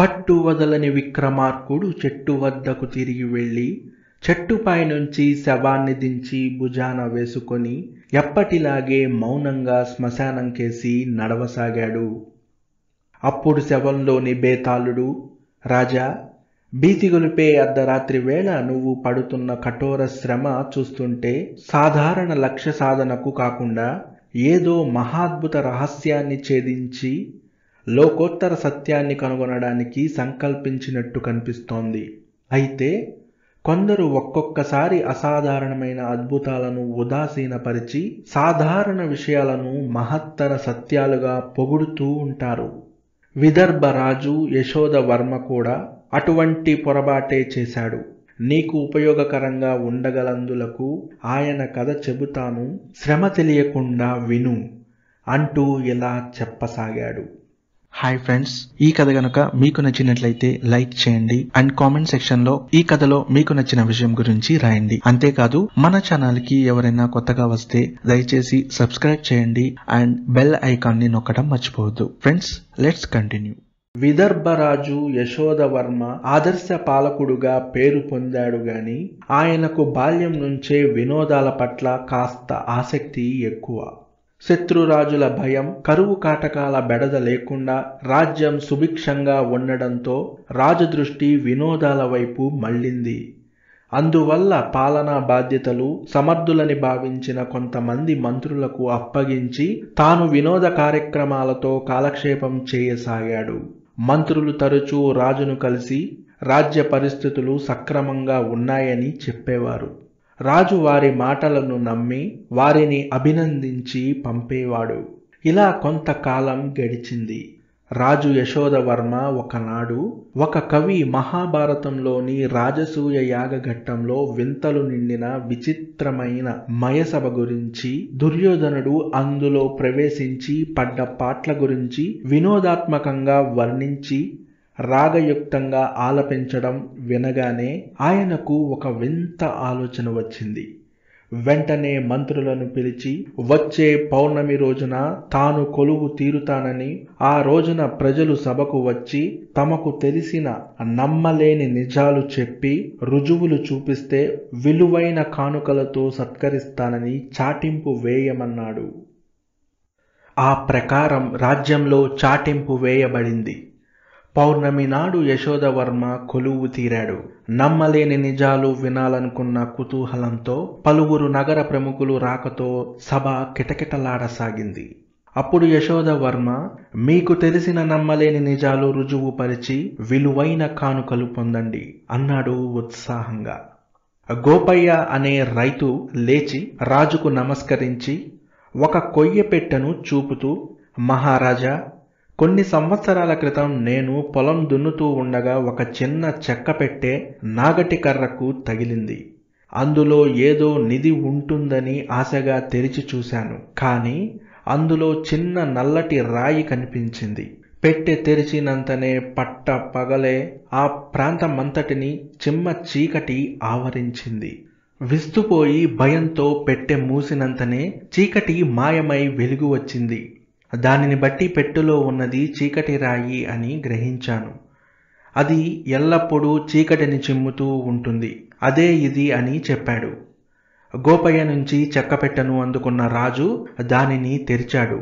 పట్టు వదలని విక్రమార్కుడు చెట్టు వద్దకు తిరిగి వెళ్ళి చెట్టుపై నుంచి శవాన్ని దించి భుజాన వేసుకొని ఎప్పటిలాగే మౌనంగా శ్మశానం కేసి నడవసాగాడు అప్పుడు శవంలోని బేతాళుడు రాజా బీతిగొలిపే అర్ధరాత్రి వేళ నువ్వు పడుతున్న కఠోర శ్రమ చూస్తుంటే సాధారణ లక్ష్య సాధనకు కాకుండా ఏదో మహాద్భుత రహస్యాన్ని ఛేదించి లోకోత్తర సత్యాన్ని కనుగొనడానికి సంకల్పించినట్టు కనిపిస్తోంది అయితే కొందరు ఒక్కొక్కసారి అసాధారణమైన అద్భుతాలను ఉదాసీనపరిచి సాధారణ విషయాలను మహత్తర సత్యాలుగా పొగుడుతూ ఉంటారు విదర్భ రాజు యశోద వర్మ కూడా అటువంటి పొరబాటే చేశాడు నీకు ఉపయోగకరంగా ఉండగలందులకు ఆయన కథ చెబుతాను శ్రమ తెలియకుండా విను అంటూ ఇలా చెప్పసాగాడు హాయ్ ఫ్రెండ్స్ ఈ కథ గనుక మీకు నచ్చినట్లయితే లైక్ చేయండి అండ్ కామెంట్ సెక్షన్ లో ఈ కథలో మీకు నచ్చిన విషయం గురించి రాయండి అంతేకాదు మన ఛానల్ కి ఎవరైనా కొత్తగా వస్తే దయచేసి సబ్స్క్రైబ్ చేయండి అండ్ బెల్ ఐకాన్ ని నొక్కడం మర్చిపోవద్దు ఫ్రెండ్స్ లెట్స్ కంటిన్యూ విదర్భరాజు యశోదవర్మ ఆదర్శ పాలకుడుగా పేరు పొందాడు గాని ఆయనకు బాల్యం నుంచే వినోదాల పట్ల కాస్త ఆసక్తి ఎక్కువ శత్రురాజుల భయం కరువు కాటకాల బెడద లేకుండా రాజ్యం సుభిక్షంగా ఉండడంతో రాజదృష్టి వినోదాల వైపు మళ్ళింది అందువల్ల పాలనా బాధ్యతలు సమర్థులని భావించిన కొంతమంది మంత్రులకు అప్పగించి తాను వినోద కార్యక్రమాలతో కాలక్షేపం చేయసాగాడు మంత్రులు తరచూ రాజును కలిసి రాజ్య పరిస్థితులు సక్రమంగా ఉన్నాయని చెప్పేవారు రాజు వారి మాటలను నమ్మి వారిని అభినందించి పంపేవాడు ఇలా కొంతకాలం గడిచింది రాజు యశోదవర్మ ఒకనాడు ఒక కవి మహాభారతంలోని రాజసూయ యాగఘట్టంలో వింతలు నిండిన విచిత్రమైన మయసభ గురించి దుర్యోధనుడు అందులో ప్రవేశించి పడ్డ పాట్ల గురించి వినోదాత్మకంగా వర్ణించి రాగయుక్తంగా ఆలపించడం వినగానే ఆయనకు ఒక వింత ఆలోచన వచ్చింది వెంటనే మంత్రులను పిలిచి వచ్చే పౌర్ణమి రోజున తాను కొలువు తీరుతానని ఆ రోజున ప్రజలు సభకు వచ్చి తమకు తెలిసిన నమ్మలేని నిజాలు చెప్పి రుజువులు చూపిస్తే విలువైన కానుకలతో సత్కరిస్తానని చాటింపు వేయమన్నాడు ఆ ప్రకారం రాజ్యంలో చాటింపు వేయబడింది పౌర్ణమి నాడు యశోదవర్మ కొలువు తీరాడు నమ్మలేని నిజాలు వినాలనుకున్న కుతూహలంతో పలువురు నగర ప్రముఖులు రాకతో సభ కిటకిటలాడసాగింది అప్పుడు యశోదవర్మ మీకు తెలిసిన నమ్మలేని నిజాలు రుజువుపరిచి విలువైన కానుకలు పొందండి అన్నాడు ఉత్సాహంగా గోపయ్య అనే రైతు లేచి రాజుకు నమస్కరించి ఒక కొయ్యపెట్టను చూపుతూ మహారాజా కొన్ని సంవత్సరాల క్రితం నేను పొలం దున్నుతూ ఉండగా ఒక చిన్న చెక్క పెట్టే నాగటి కర్రకు తగిలింది అందులో ఏదో నిధి ఉంటుందని ఆశగా తెరిచి చూశాను కానీ అందులో చిన్న నల్లటి రాయి కనిపించింది పెట్టె తెరిచినంతనే పట్ట పగలే ఆ ప్రాంతమంతటిని చిమ్మ చీకటి ఆవరించింది విస్తుపోయి భయంతో పెట్టె మూసినంతనే చీకటి మాయమై వెలుగు వచ్చింది దానిని బట్టి పెట్టులో ఉన్నది చీకటి రాయి అని గ్రహించాను అది ఎల్లప్పుడూ చీకటిని చిమ్ముతూ ఉంటుంది అదే ఇది అని చెప్పాడు గోపయ్య నుంచి చెక్కపెట్టను అందుకున్న రాజు దానిని తెరిచాడు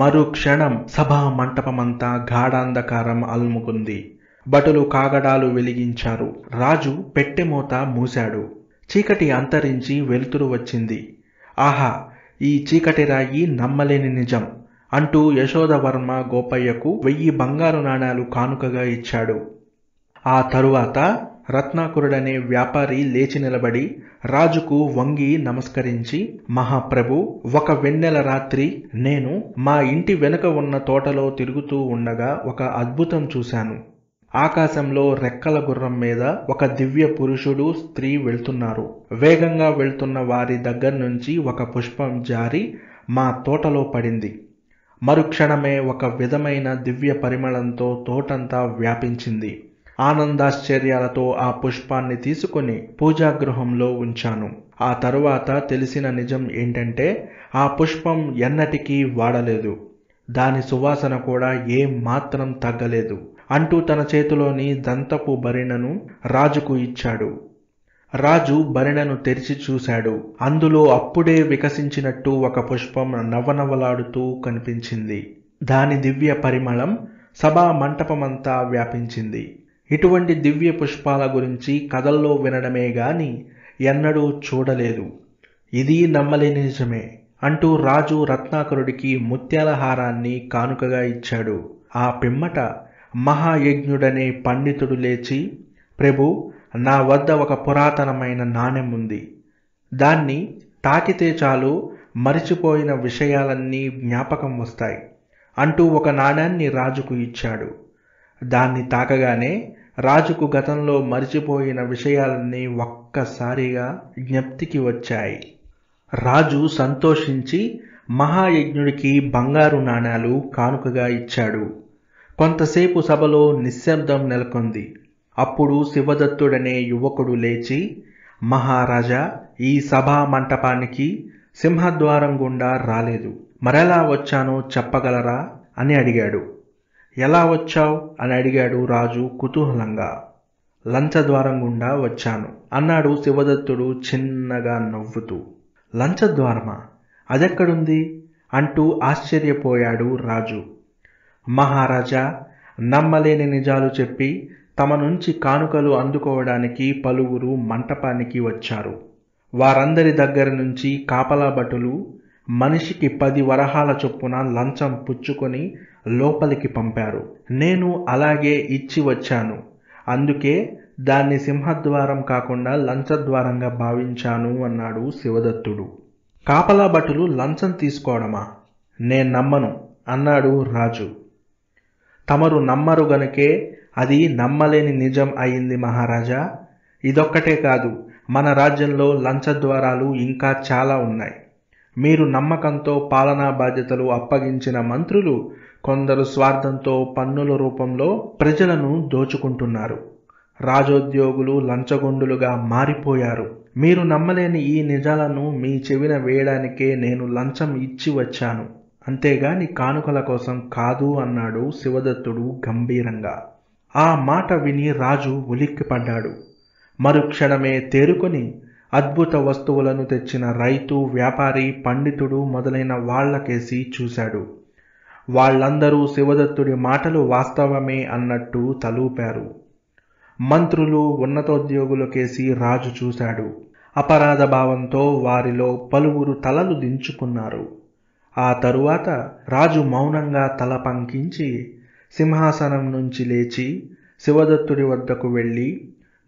మరు క్షణం సభా మంటపమంతా గాఢాంధకారం అల్ముకుంది బటులు కాగడాలు వెలిగించారు రాజు పెట్టెమూత మూశాడు చీకటి అంతరించి వెలుతురు వచ్చింది ఆహా ఈ చీకటి రాయి నమ్మలేని నిజం అంటూ యశోదవర్మ గోపయ్యకు వెయ్యి బంగారు నాణాలు కానుకగా ఇచ్చాడు ఆ తరువాత రత్నాకురుడనే వ్యాపారి లేచి నిలబడి రాజుకు వంగి నమస్కరించి మహాప్రభు ఒక వెన్నెల రాత్రి నేను మా ఇంటి వెనుక ఉన్న తోటలో తిరుగుతూ ఉండగా ఒక అద్భుతం చూశాను ఆకాశంలో రెక్కల గుర్రం మీద ఒక దివ్య పురుషుడు స్త్రీ వెళ్తున్నారు వేగంగా వెళ్తున్న వారి దగ్గర నుంచి ఒక పుష్పం జారి మా తోటలో పడింది మరుక్షణమే ఒక విధమైన దివ్య పరిమళంతో తోటంతా వ్యాపించింది ఆనందాశ్చర్యాలతో ఆ పుష్పాన్ని తీసుకుని పూజాగృహంలో ఉంచాను ఆ తరువాత తెలిసిన నిజం ఏంటంటే ఆ పుష్పం ఎన్నటికీ వాడలేదు దాని సువాసన కూడా ఏం మాత్రం తగ్గలేదు అంటూ తన చేతిలోని దంతపు భరిణను రాజుకు ఇచ్చాడు రాజు భరిణను తెరిచి చూశాడు అందులో అప్పుడే వికసించినట్టు ఒక పుష్పం నవనవలాడుతూ కనిపించింది దాని దివ్య పరిమళం సభా మంటపమంతా వ్యాపించింది ఇటువంటి దివ్య పుష్పాల గురించి కథల్లో వినడమే గాని ఎన్నడూ చూడలేదు ఇది నమ్మలేని నిజమే అంటూ రాజు రత్నాకరుడికి ముత్యాల హారాన్ని కానుకగా ఇచ్చాడు ఆ పిమ్మట మహాయజ్ఞుడనే పండితుడు లేచి ప్రభు నా వద్ద ఒక పురాతనమైన నాణెం ఉంది దాన్ని తాకితే చాలు మరిచిపోయిన విషయాలన్నీ జ్ఞాపకం వస్తాయి అంటూ ఒక నాణ్యాన్ని రాజుకు ఇచ్చాడు దాన్ని తాకగానే రాజుకు గతంలో మరిచిపోయిన విషయాలన్నీ ఒక్కసారిగా జ్ఞప్తికి వచ్చాయి రాజు సంతోషించి మహాయజ్ఞుడికి బంగారు నాణాలు కానుకగా ఇచ్చాడు కొంతసేపు సభలో నిశ్శబ్దం నెలకొంది అప్పుడు శివదత్తుడనే యువకుడు లేచి మహారాజా ఈ సభా మంటపానికి సింహద్వారం గుండా రాలేదు మరెలా వచ్చానో చెప్పగలరా అని అడిగాడు ఎలా వచ్చావు అని అడిగాడు రాజు కుతూహలంగా లంచద్వారం గుండా వచ్చాను అన్నాడు శివదత్తుడు చిన్నగా నవ్వుతూ లంచద్వారమా అదెక్కడుంది అంటూ ఆశ్చర్యపోయాడు రాజు మహారాజా నమ్మలేని నిజాలు చెప్పి తమ నుంచి కానుకలు అందుకోవడానికి పలువురు మంటపానికి వచ్చారు వారందరి దగ్గర నుంచి కాపలాభటులు మనిషికి పది వరహాల చొప్పున లంచం పుచ్చుకొని లోపలికి పంపారు నేను అలాగే ఇచ్చి వచ్చాను అందుకే దాన్ని సింహద్వారం కాకుండా లంచద్వారంగా భావించాను అన్నాడు శివదత్తుడు కాపలాభటులు లంచం తీసుకోవడమా నేను నమ్మను అన్నాడు రాజు తమరు నమ్మరు గనుకే అది నమ్మలేని నిజం అయింది మహారాజా ఇదొక్కటే కాదు మన రాజ్యంలో లంచద్వారాలు ఇంకా చాలా ఉన్నాయి మీరు నమ్మకంతో పాలనా బాధ్యతలు అప్పగించిన మంత్రులు కొందరు స్వార్థంతో పన్నుల రూపంలో ప్రజలను దోచుకుంటున్నారు రాజోద్యోగులు లంచగొండులుగా మారిపోయారు మీరు నమ్మలేని ఈ నిజాలను మీ చెవిన వేయడానికే నేను లంచం ఇచ్చి వచ్చాను అంతేగాని కానుకల కోసం కాదు అన్నాడు శివదత్తుడు గంభీరంగా ఆ మాట విని రాజు ఉలిక్కిపడ్డాడు మరుక్షణమే తేరుకొని అద్భుత వస్తువులను తెచ్చిన రైతు వ్యాపారి పండితుడు మొదలైన వాళ్లకేసి చూశాడు వాళ్ళందరూ శివదత్తుడి మాటలు వాస్తవమే అన్నట్టు తలూపారు మంత్రులు ఉన్నతోద్యోగులకేసి రాజు చూశాడు అపరాధ భావంతో వారిలో పలువురు తలలు దించుకున్నారు ఆ తరువాత రాజు మౌనంగా తల పంకించి సింహాసనం నుంచి లేచి శివదత్తుడి వద్దకు వెళ్ళి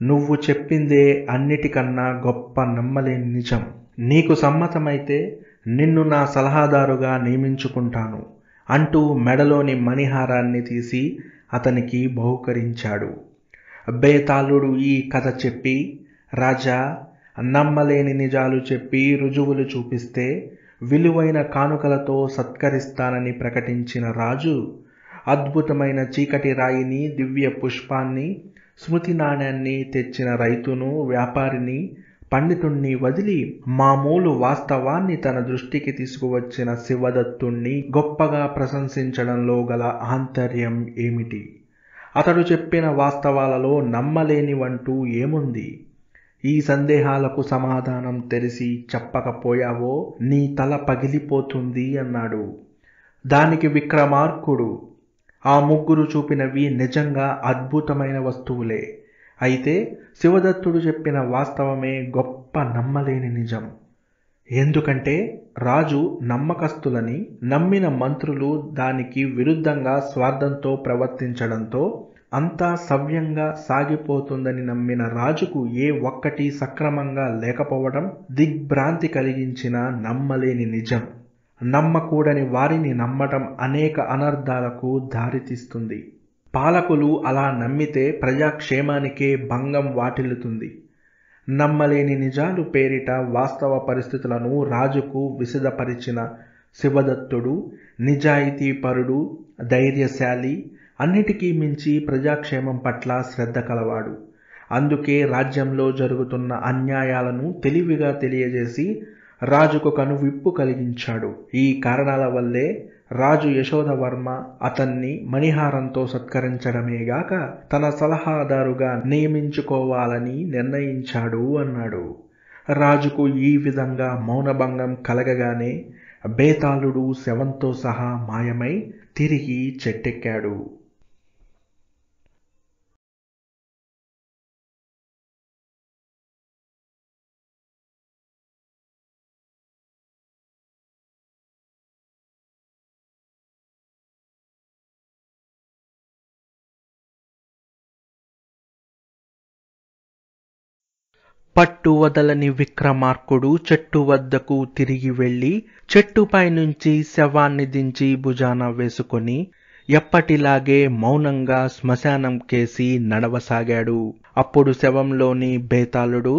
నువ్వు చెప్పిందే అన్నిటికన్నా గొప్ప నమ్మలేని నిజం నీకు సమ్మతమైతే నిన్ను నా సలహాదారుగా నియమించుకుంటాను అంటూ మెడలోని మణిహారాన్ని తీసి అతనికి బహుకరించాడు బేతాళుడు ఈ కథ చెప్పి రాజా నమ్మలేని నిజాలు చెప్పి రుజువులు చూపిస్తే విలువైన కానుకలతో సత్కరిస్తానని ప్రకటించిన రాజు అద్భుతమైన చీకటి రాయిని దివ్య పుష్పాన్ని స్మృతి నాణ్యాన్ని తెచ్చిన రైతును వ్యాపారిని పండితుణ్ణి వదిలి మామూలు వాస్తవాన్ని తన దృష్టికి తీసుకువచ్చిన శివదత్తుణ్ణి గొప్పగా ప్రశంసించడంలో గల ఆంతర్యం ఏమిటి అతడు చెప్పిన వాస్తవాలలో నమ్మలేనివంటూ ఏముంది ఈ సందేహాలకు సమాధానం తెలిసి చెప్పకపోయావో నీ తల పగిలిపోతుంది అన్నాడు దానికి విక్రమార్కుడు ఆ ముగ్గురు చూపినవి నిజంగా అద్భుతమైన వస్తువులే అయితే శివదత్తుడు చెప్పిన వాస్తవమే గొప్ప నమ్మలేని నిజం ఎందుకంటే రాజు నమ్మకస్తులని నమ్మిన మంత్రులు దానికి విరుద్ధంగా స్వార్థంతో ప్రవర్తించడంతో అంతా సవ్యంగా సాగిపోతుందని నమ్మిన రాజుకు ఏ ఒక్కటి సక్రమంగా లేకపోవడం దిగ్భ్రాంతి కలిగించిన నమ్మలేని నిజం నమ్మకూడని వారిని నమ్మటం అనేక అనర్థాలకు దారితీస్తుంది పాలకులు అలా నమ్మితే ప్రజాక్షేమానికే భంగం వాటిల్లుతుంది నమ్మలేని నిజాలు పేరిట వాస్తవ పరిస్థితులను రాజుకు విసిదపరిచిన శివదత్తుడు నిజాయితీపరుడు ధైర్యశాలి అన్నిటికీ మించి ప్రజాక్షేమం పట్ల శ్రద్ధ కలవాడు అందుకే రాజ్యంలో జరుగుతున్న అన్యాయాలను తెలివిగా తెలియజేసి రాజుకు విప్పు కలిగించాడు ఈ కారణాల వల్లే రాజు వర్మ అతన్ని మణిహారంతో సత్కరించడమేగాక తన సలహాదారుగా నియమించుకోవాలని నిర్ణయించాడు అన్నాడు రాజుకు ఈ విధంగా మౌనభంగం కలగగానే బేతాళుడు శవంతో సహా మాయమై తిరిగి చెట్టెక్కాడు పట్టు వదలని విక్రమార్కుడు చెట్టు వద్దకు తిరిగి వెళ్ళి చెట్టుపై నుంచి శవాన్ని దించి భుజాన వేసుకొని ఎప్పటిలాగే మౌనంగా శ్మశానం కేసి నడవసాగాడు అప్పుడు శవంలోని బేతాళుడు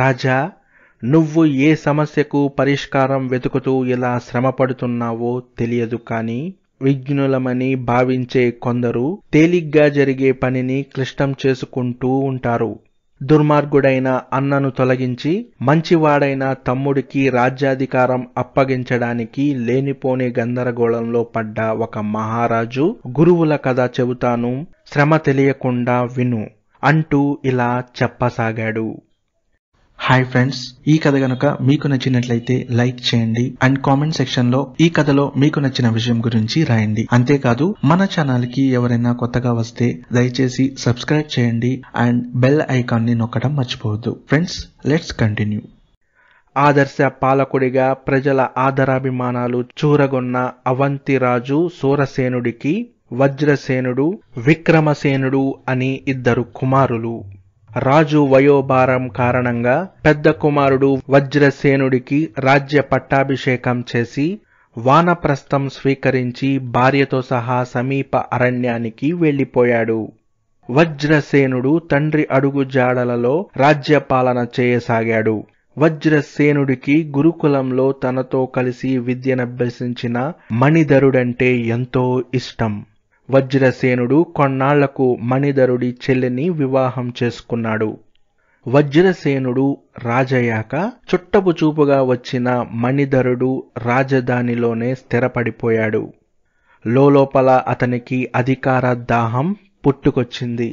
రాజా నువ్వు ఏ సమస్యకు పరిష్కారం వెతుకుతూ ఇలా శ్రమపడుతున్నావో తెలియదు కానీ విఘ్నులమని భావించే కొందరు తేలిగ్గా జరిగే పనిని క్లిష్టం చేసుకుంటూ ఉంటారు దుర్మార్గుడైన అన్నను తొలగించి మంచివాడైన తమ్ముడికి రాజ్యాధికారం అప్పగించడానికి లేనిపోని గందరగోళంలో పడ్డ ఒక మహారాజు గురువుల కథ చెబుతాను శ్రమ తెలియకుండా విను అంటూ ఇలా చెప్పసాగాడు హాయ్ ఫ్రెండ్స్ ఈ కథ గనుక మీకు నచ్చినట్లయితే లైక్ చేయండి అండ్ కామెంట్ సెక్షన్ లో ఈ కథలో మీకు నచ్చిన విషయం గురించి రాయండి అంతేకాదు మన ఛానల్ కి ఎవరైనా కొత్తగా వస్తే దయచేసి సబ్స్క్రైబ్ చేయండి అండ్ బెల్ ఐకాన్ ని నొక్కడం మర్చిపోవద్దు ఫ్రెండ్స్ లెట్స్ కంటిన్యూ ఆదర్శ పాలకుడిగా ప్రజల ఆదరాభిమానాలు చూరగొన్న అవంతి రాజు సూరసేనుడికి వజ్రసేనుడు విక్రమసేనుడు అని ఇద్దరు కుమారులు రాజు వయోభారం కారణంగా పెద్ద కుమారుడు వజ్రసేనుడికి రాజ్య పట్టాభిషేకం చేసి వానప్రస్థం స్వీకరించి భార్యతో సహా సమీప అరణ్యానికి వెళ్ళిపోయాడు వజ్రసేనుడు తండ్రి అడుగు జాడలలో రాజ్యపాలన చేయసాగాడు వజ్రసేనుడికి గురుకులంలో తనతో కలిసి విద్యనభ్యసించిన మణిధరుడంటే ఎంతో ఇష్టం వజ్రసేనుడు కొన్నాళ్లకు మణిధరుడి చెల్లిని వివాహం చేసుకున్నాడు వజ్రసేనుడు రాజయ్యాక చుట్టపు చూపుగా వచ్చిన మణిధరుడు రాజధానిలోనే స్థిరపడిపోయాడు లోపల అతనికి అధికార దాహం పుట్టుకొచ్చింది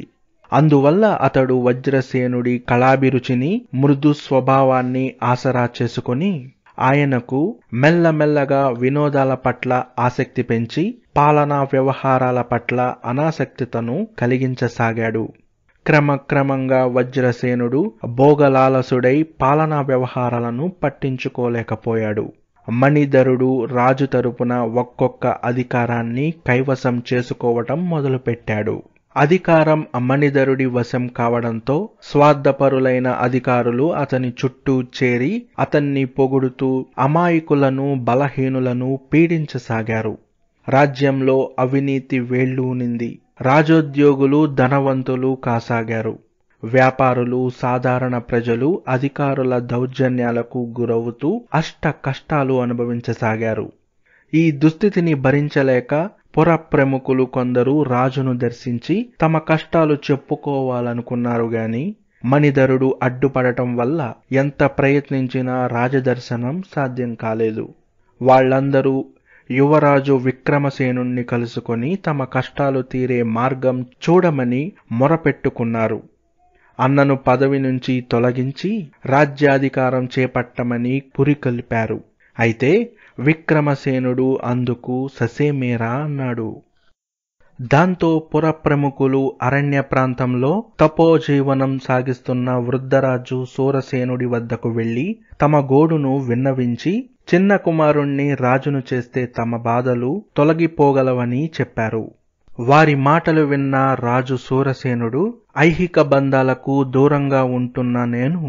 అందువల్ల అతడు వజ్రసేనుడి కళాభిరుచిని మృదు స్వభావాన్ని ఆసరా చేసుకుని ఆయనకు మెల్లమెల్లగా వినోదాల పట్ల ఆసక్తి పెంచి పాలనా వ్యవహారాల పట్ల అనాసక్తితను కలిగించసాగాడు క్రమక్రమంగా వజ్రసేనుడు భోగలాలసుడై పాలనా వ్యవహారాలను పట్టించుకోలేకపోయాడు మణిధరుడు రాజు తరపున ఒక్కొక్క అధికారాన్ని కైవసం చేసుకోవటం మొదలుపెట్టాడు అధికారం మణిధరుడి వశం కావడంతో స్వార్థపరులైన అధికారులు అతని చుట్టూ చేరి అతన్ని పొగుడుతూ అమాయకులను బలహీనులను పీడించసాగారు రాజ్యంలో అవినీతి వేళ్ళూనింది రాజోద్యోగులు ధనవంతులు కాసాగారు వ్యాపారులు సాధారణ ప్రజలు అధికారుల దౌర్జన్యాలకు గురవుతూ అష్ట కష్టాలు అనుభవించసాగారు ఈ దుస్థితిని భరించలేక పొర ప్రముఖులు కొందరు రాజును దర్శించి తమ కష్టాలు చెప్పుకోవాలనుకున్నారు గాని మణిధరుడు అడ్డుపడటం వల్ల ఎంత ప్రయత్నించినా రాజదర్శనం సాధ్యం కాలేదు వాళ్లందరూ యువరాజు విక్రమసేనుణ్ణి కలుసుకొని తమ కష్టాలు తీరే మార్గం చూడమని మొరపెట్టుకున్నారు అన్నను పదవి నుంచి తొలగించి రాజ్యాధికారం చేపట్టమని కలిపారు అయితే విక్రమసేనుడు అందుకు ససేమేరా అన్నాడు దాంతో పుర ప్రముఖులు అరణ్య ప్రాంతంలో తపోజీవనం సాగిస్తున్న వృద్ధరాజు సూరసేనుడి వద్దకు వెళ్లి తమ గోడును విన్నవించి చిన్న కుమారుణ్ణి రాజును చేస్తే తమ బాధలు తొలగిపోగలవని చెప్పారు వారి మాటలు విన్న రాజు సూరసేనుడు ఐహిక బంధాలకు దూరంగా ఉంటున్న నేను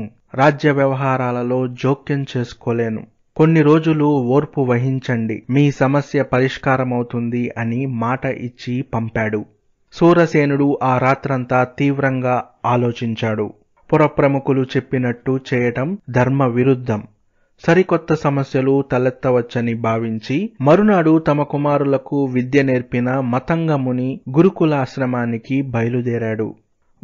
రాజ్య వ్యవహారాలలో జోక్యం చేసుకోలేను కొన్ని రోజులు ఓర్పు వహించండి మీ సమస్య పరిష్కారమవుతుంది అని మాట ఇచ్చి పంపాడు సూరసేనుడు ఆ రాత్రంతా తీవ్రంగా ఆలోచించాడు పురప్రముఖులు చెప్పినట్టు చేయటం ధర్మ విరుద్ధం సరికొత్త సమస్యలు తలెత్తవచ్చని భావించి మరునాడు తమ కుమారులకు విద్య నేర్పిన మతంగముని గురుకులాశ్రమానికి బయలుదేరాడు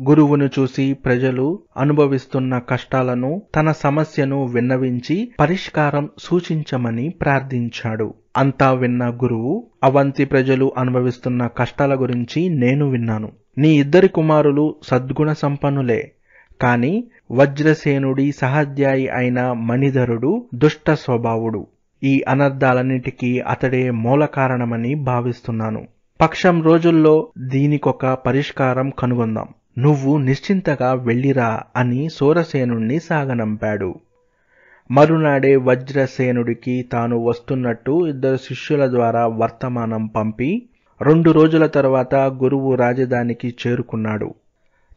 గురువును చూసి ప్రజలు అనుభవిస్తున్న కష్టాలను తన సమస్యను విన్నవించి పరిష్కారం సూచించమని ప్రార్థించాడు అంతా విన్న గురువు అవంతి ప్రజలు అనుభవిస్తున్న కష్టాల గురించి నేను విన్నాను నీ ఇద్దరి కుమారులు సద్గుణ సంపన్నులే కానీ వజ్రసేనుడి సహాధ్యాయి అయిన మణిధరుడు దుష్ట స్వభావుడు ఈ అనర్థాలన్నిటికీ అతడే మూల కారణమని భావిస్తున్నాను పక్షం రోజుల్లో దీనికొక పరిష్కారం కనుగొందాం నువ్వు నిశ్చింతగా వెళ్ళిరా అని సూరసేనుణ్ణి సాగనంపాడు మరునాడే వజ్రసేనుడికి తాను వస్తున్నట్టు ఇద్దరు శిష్యుల ద్వారా వర్తమానం పంపి రెండు రోజుల తర్వాత గురువు రాజధానికి చేరుకున్నాడు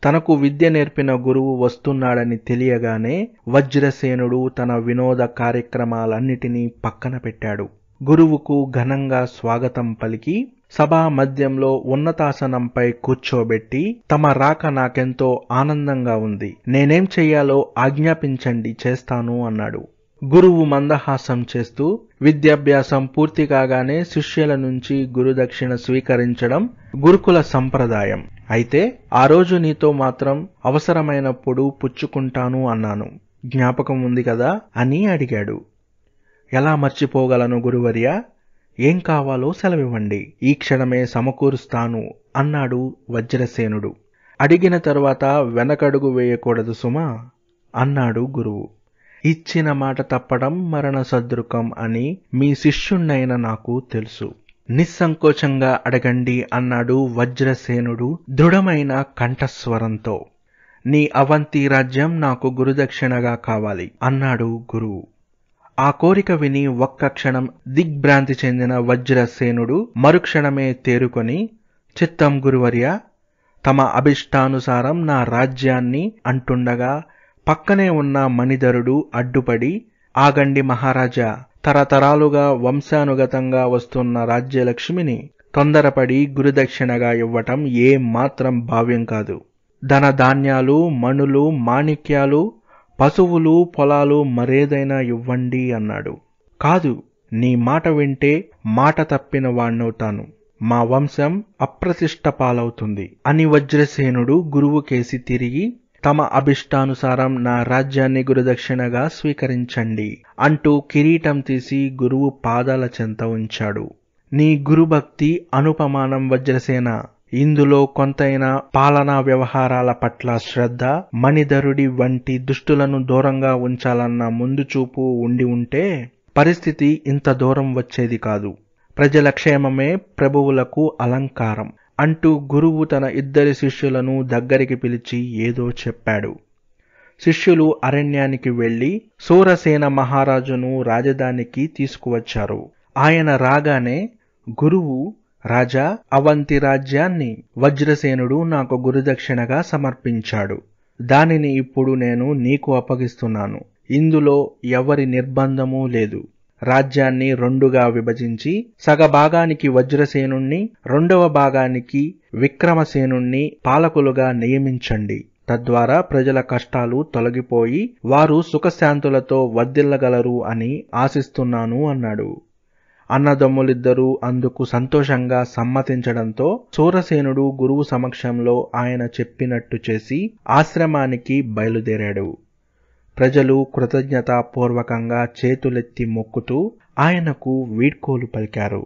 తనకు విద్య నేర్పిన గురువు వస్తున్నాడని తెలియగానే వజ్రసేనుడు తన వినోద కార్యక్రమాలన్నిటినీ పక్కన పెట్టాడు గురువుకు ఘనంగా స్వాగతం పలికి సభా మధ్యంలో ఉన్నతాసనంపై కూర్చోబెట్టి తమ రాక నాకెంతో ఆనందంగా ఉంది నేనేం చెయ్యాలో ఆజ్ఞాపించండి చేస్తాను అన్నాడు గురువు మందహాసం చేస్తూ విద్యాభ్యాసం పూర్తి కాగానే శిష్యుల నుంచి గురుదక్షిణ స్వీకరించడం గురుకుల సంప్రదాయం అయితే ఆ రోజు నీతో మాత్రం అవసరమైనప్పుడు పుచ్చుకుంటాను అన్నాను జ్ఞాపకం ఉంది కదా అని అడిగాడు ఎలా మర్చిపోగలను గురువర్య ఏం కావాలో సెలవివ్వండి ఈ క్షణమే సమకూరుస్తాను అన్నాడు వజ్రసేనుడు అడిగిన తరువాత వెనకడుగు వేయకూడదు సుమా అన్నాడు గురువు ఇచ్చిన మాట తప్పడం మరణ సదృకం అని మీ శిష్యుణ్ణైన నాకు తెలుసు నిస్సంకోచంగా అడగండి అన్నాడు వజ్రసేనుడు దృఢమైన కంఠస్వరంతో నీ అవంతి రాజ్యం నాకు గురుదక్షిణగా కావాలి అన్నాడు గురువు ఆ కోరిక విని ఒక్క క్షణం దిగ్భ్రాంతి చెందిన వజ్రసేనుడు మరుక్షణమే తేరుకొని చిత్తం గురువర్య తమ అభిష్టానుసారం నా రాజ్యాన్ని అంటుండగా పక్కనే ఉన్న మణిధరుడు అడ్డుపడి ఆగండి మహారాజా తరతరాలుగా వంశానుగతంగా వస్తున్న రాజ్యలక్ష్మిని తొందరపడి గురుదక్షిణగా ఇవ్వటం ఏమాత్రం భావ్యం కాదు ధన ధాన్యాలు మణులు మాణిక్యాలు పశువులు పొలాలు మరేదైనా ఇవ్వండి అన్నాడు కాదు నీ మాట వింటే మాట తప్పిన వాణ్ణవుతాను మా వంశం అప్రతిష్ట పాలవుతుంది అని వజ్రసేనుడు గురువుకేసి తిరిగి తమ అభిష్టానుసారం నా రాజ్యాన్ని గురుదక్షిణగా స్వీకరించండి అంటూ కిరీటం తీసి గురువు పాదాల చెంత ఉంచాడు నీ గురుభక్తి అనుపమానం వజ్రసేన ఇందులో కొంతైనా పాలనా వ్యవహారాల పట్ల శ్రద్ధ మణిధరుడి వంటి దుష్టులను దూరంగా ఉంచాలన్న ముందు చూపు ఉండి ఉంటే పరిస్థితి ఇంత దూరం వచ్చేది కాదు ప్రజల క్షేమమే ప్రభువులకు అలంకారం అంటూ గురువు తన ఇద్దరి శిష్యులను దగ్గరికి పిలిచి ఏదో చెప్పాడు శిష్యులు అరణ్యానికి వెళ్ళి సూరసేన మహారాజును రాజధానికి తీసుకువచ్చారు ఆయన రాగానే గురువు రాజా అవంతి రాజ్యాన్ని వజ్రసేనుడు నాకు గురుదక్షిణగా సమర్పించాడు దానిని ఇప్పుడు నేను నీకు అప్పగిస్తున్నాను ఇందులో ఎవరి నిర్బంధమూ లేదు రాజ్యాన్ని రెండుగా విభజించి సగభాగానికి వజ్రసేనుణ్ణి రెండవ భాగానికి విక్రమసేనుణ్ణి పాలకులుగా నియమించండి తద్వారా ప్రజల కష్టాలు తొలగిపోయి వారు సుఖశాంతులతో వర్ధిల్లగలరు అని ఆశిస్తున్నాను అన్నాడు అన్నదమ్ములిద్దరూ అందుకు సంతోషంగా సమ్మతించడంతో సూరసేనుడు గురువు సమక్షంలో ఆయన చెప్పినట్టు చేసి ఆశ్రమానికి బయలుదేరాడు ప్రజలు కృతజ్ఞతాపూర్వకంగా చేతులెత్తి మొక్కుతూ ఆయనకు వీడ్కోలు పలికారు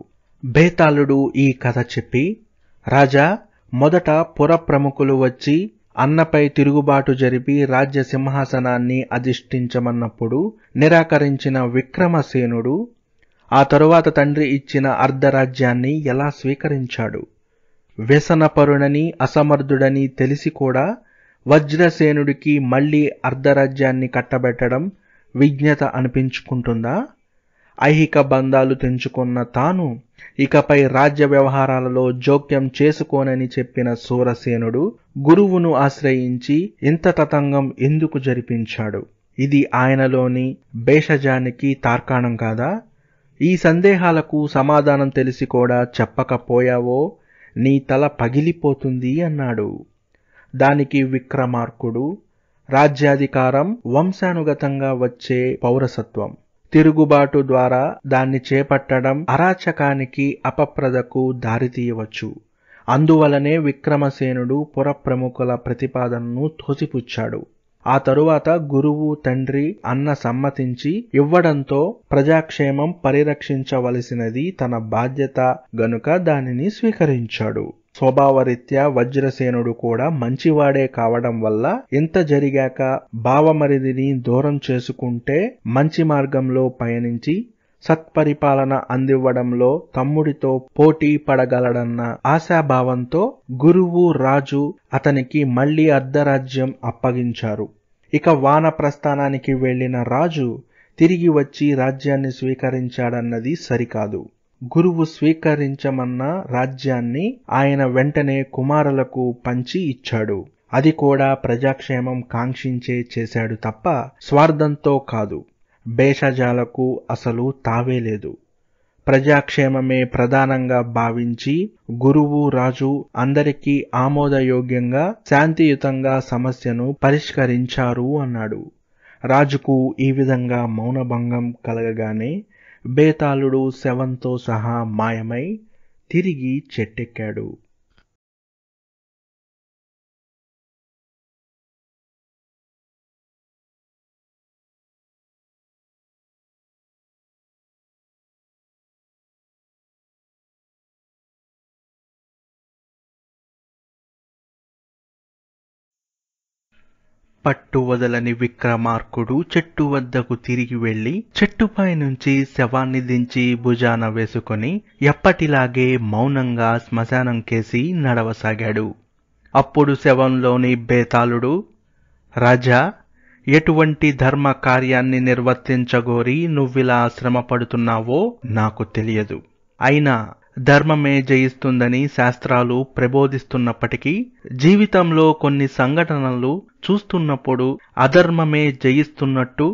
బేతాళుడు ఈ కథ చెప్పి రాజా మొదట పుర ప్రముఖులు వచ్చి అన్నపై తిరుగుబాటు జరిపి రాజ్య సింహాసనాన్ని అధిష్ఠించమన్నప్పుడు నిరాకరించిన విక్రమసేనుడు ఆ తరువాత తండ్రి ఇచ్చిన అర్ధరాజ్యాన్ని ఎలా స్వీకరించాడు వ్యసనపరుడని అసమర్థుడని తెలిసి కూడా వజ్రసేనుడికి మళ్ళీ అర్ధరాజ్యాన్ని కట్టబెట్టడం విజ్ఞత అనిపించుకుంటుందా ఐహిక బంధాలు తెంచుకున్న తాను ఇకపై రాజ్య వ్యవహారాలలో జోక్యం చేసుకోనని చెప్పిన సూరసేనుడు గురువును ఆశ్రయించి ఇంత తతంగం ఎందుకు జరిపించాడు ఇది ఆయనలోని భేషజానికి తార్కాణం కాదా ఈ సందేహాలకు సమాధానం తెలిసి కూడా చెప్పకపోయావో నీ తల పగిలిపోతుంది అన్నాడు దానికి విక్రమార్కుడు రాజ్యాధికారం వంశానుగతంగా వచ్చే పౌరసత్వం తిరుగుబాటు ద్వారా దాన్ని చేపట్టడం అరాచకానికి అపప్రదకు దారితీయవచ్చు అందువలనే విక్రమసేనుడు పురప్రముఖుల ప్రతిపాదనను తోసిపుచ్చాడు ఆ తరువాత గురువు తండ్రి అన్న సమ్మతించి ఇవ్వడంతో ప్రజాక్షేమం పరిరక్షించవలసినది తన బాధ్యత గనుక దానిని స్వీకరించాడు స్వభావరీత్యా వజ్రసేనుడు కూడా మంచివాడే కావడం వల్ల ఇంత జరిగాక భావమరిదిని దూరం చేసుకుంటే మంచి మార్గంలో పయనించి సత్పరిపాలన అందివ్వడంలో తమ్ముడితో పోటీ పడగలడన్న ఆశాభావంతో గురువు రాజు అతనికి మళ్లీ అర్ధరాజ్యం అప్పగించారు ఇక వాన ప్రస్థానానికి వెళ్లిన రాజు తిరిగి వచ్చి రాజ్యాన్ని స్వీకరించాడన్నది సరికాదు గురువు స్వీకరించమన్న రాజ్యాన్ని ఆయన వెంటనే కుమారులకు పంచి ఇచ్చాడు అది కూడా ప్రజాక్షేమం కాంక్షించే చేశాడు తప్ప స్వార్థంతో కాదు భేషజాలకు అసలు తావే లేదు ప్రజాక్షేమమే ప్రధానంగా భావించి గురువు రాజు అందరికీ ఆమోదయోగ్యంగా శాంతియుతంగా సమస్యను పరిష్కరించారు అన్నాడు రాజుకు ఈ విధంగా మౌనభంగం కలగగానే బేతాళుడు శవంతో సహా మాయమై తిరిగి చెట్టెక్కాడు పట్టు వదలని విక్రమార్కుడు చెట్టు వద్దకు తిరిగి వెళ్లి చెట్టుపై నుంచి శవాన్ని దించి భుజాన వేసుకుని ఎప్పటిలాగే మౌనంగా శ్మశానం కేసి నడవసాగాడు అప్పుడు శవంలోని బేతాళుడు రాజా ఎటువంటి ధర్మ కార్యాన్ని నిర్వర్తించగోరి నువ్విలా శ్రమపడుతున్నావో నాకు తెలియదు అయినా ధర్మమే జయిస్తుందని శాస్త్రాలు ప్రబోధిస్తున్నప్పటికీ జీవితంలో కొన్ని సంఘటనలు చూస్తున్నప్పుడు అధర్మమే జయిస్తున్నట్టు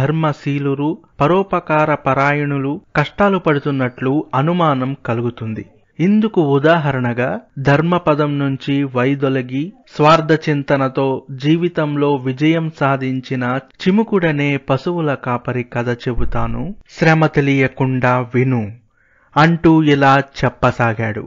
ధర్మశీలురు పరోపకార పరాయణులు కష్టాలు పడుతున్నట్లు అనుమానం కలుగుతుంది ఇందుకు ఉదాహరణగా ధర్మపదం నుంచి వైదొలగి స్వార్థ చింతనతో జీవితంలో విజయం సాధించిన చిముకుడనే పశువుల కాపరి కథ చెబుతాను శ్రమ తెలియకుండా విను అంటూ ఇలా చెప్పసాగాడు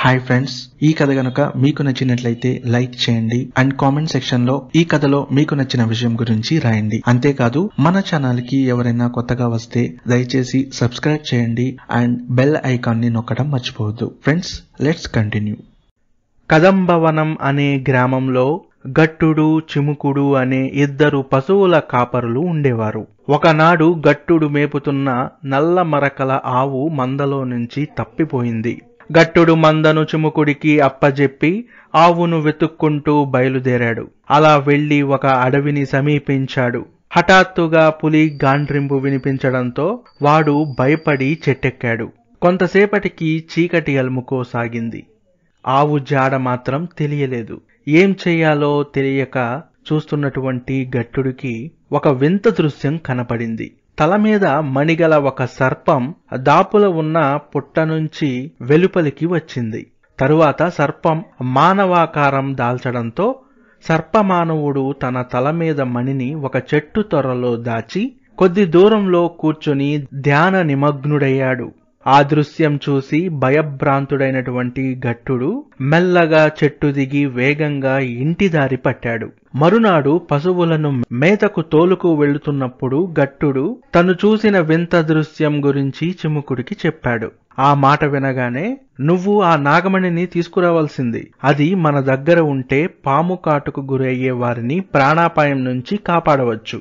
హాయ్ ఫ్రెండ్స్ ఈ కథ గనుక మీకు నచ్చినట్లయితే లైక్ చేయండి అండ్ కామెంట్ సెక్షన్ లో ఈ కథలో మీకు నచ్చిన విషయం గురించి రాయండి అంతేకాదు మన ఛానల్ కి ఎవరైనా కొత్తగా వస్తే దయచేసి సబ్స్క్రైబ్ చేయండి అండ్ బెల్ ఐకాన్ ని నొక్కడం మర్చిపోవద్దు ఫ్రెండ్స్ లెట్స్ కంటిన్యూ కదంబవనం అనే గ్రామంలో గట్టుడు చిముకుడు అనే ఇద్దరు పశువుల కాపరులు ఉండేవారు ఒకనాడు గట్టుడు మేపుతున్న నల్ల మరకల ఆవు మందలో నుంచి తప్పిపోయింది గట్టుడు మందను చిముకుడికి అప్పజెప్పి ఆవును వెతుక్కుంటూ బయలుదేరాడు అలా వెళ్లి ఒక అడవిని సమీపించాడు హఠాత్తుగా పులి గాండ్రింపు వినిపించడంతో వాడు భయపడి చెట్టెక్కాడు కొంతసేపటికి చీకటి అలుముకోసాగింది ఆవు జాడ మాత్రం తెలియలేదు ఏం చేయాలో తెలియక చూస్తున్నటువంటి గట్టుడికి ఒక వింత దృశ్యం కనపడింది తల మీద మణిగల ఒక సర్పం దాపుల ఉన్న పుట్ట నుంచి వెలుపలికి వచ్చింది తరువాత సర్పం మానవాకారం దాల్చడంతో సర్పమానవుడు తన తల మీద మణిని ఒక చెట్టు తొరలో దాచి కొద్ది దూరంలో కూర్చుని ధ్యాన నిమగ్నుడయ్యాడు ఆ దృశ్యం చూసి భయభ్రాంతుడైనటువంటి గట్టుడు మెల్లగా చెట్టు దిగి వేగంగా ఇంటి దారి పట్టాడు మరునాడు పశువులను మేతకు తోలుకు వెళుతున్నప్పుడు గట్టుడు తను చూసిన వింత దృశ్యం గురించి చిముకుడికి చెప్పాడు ఆ మాట వినగానే నువ్వు ఆ నాగమణిని తీసుకురావాల్సింది అది మన దగ్గర ఉంటే పాము కాటుకు గురయ్యే వారిని ప్రాణాపాయం నుంచి కాపాడవచ్చు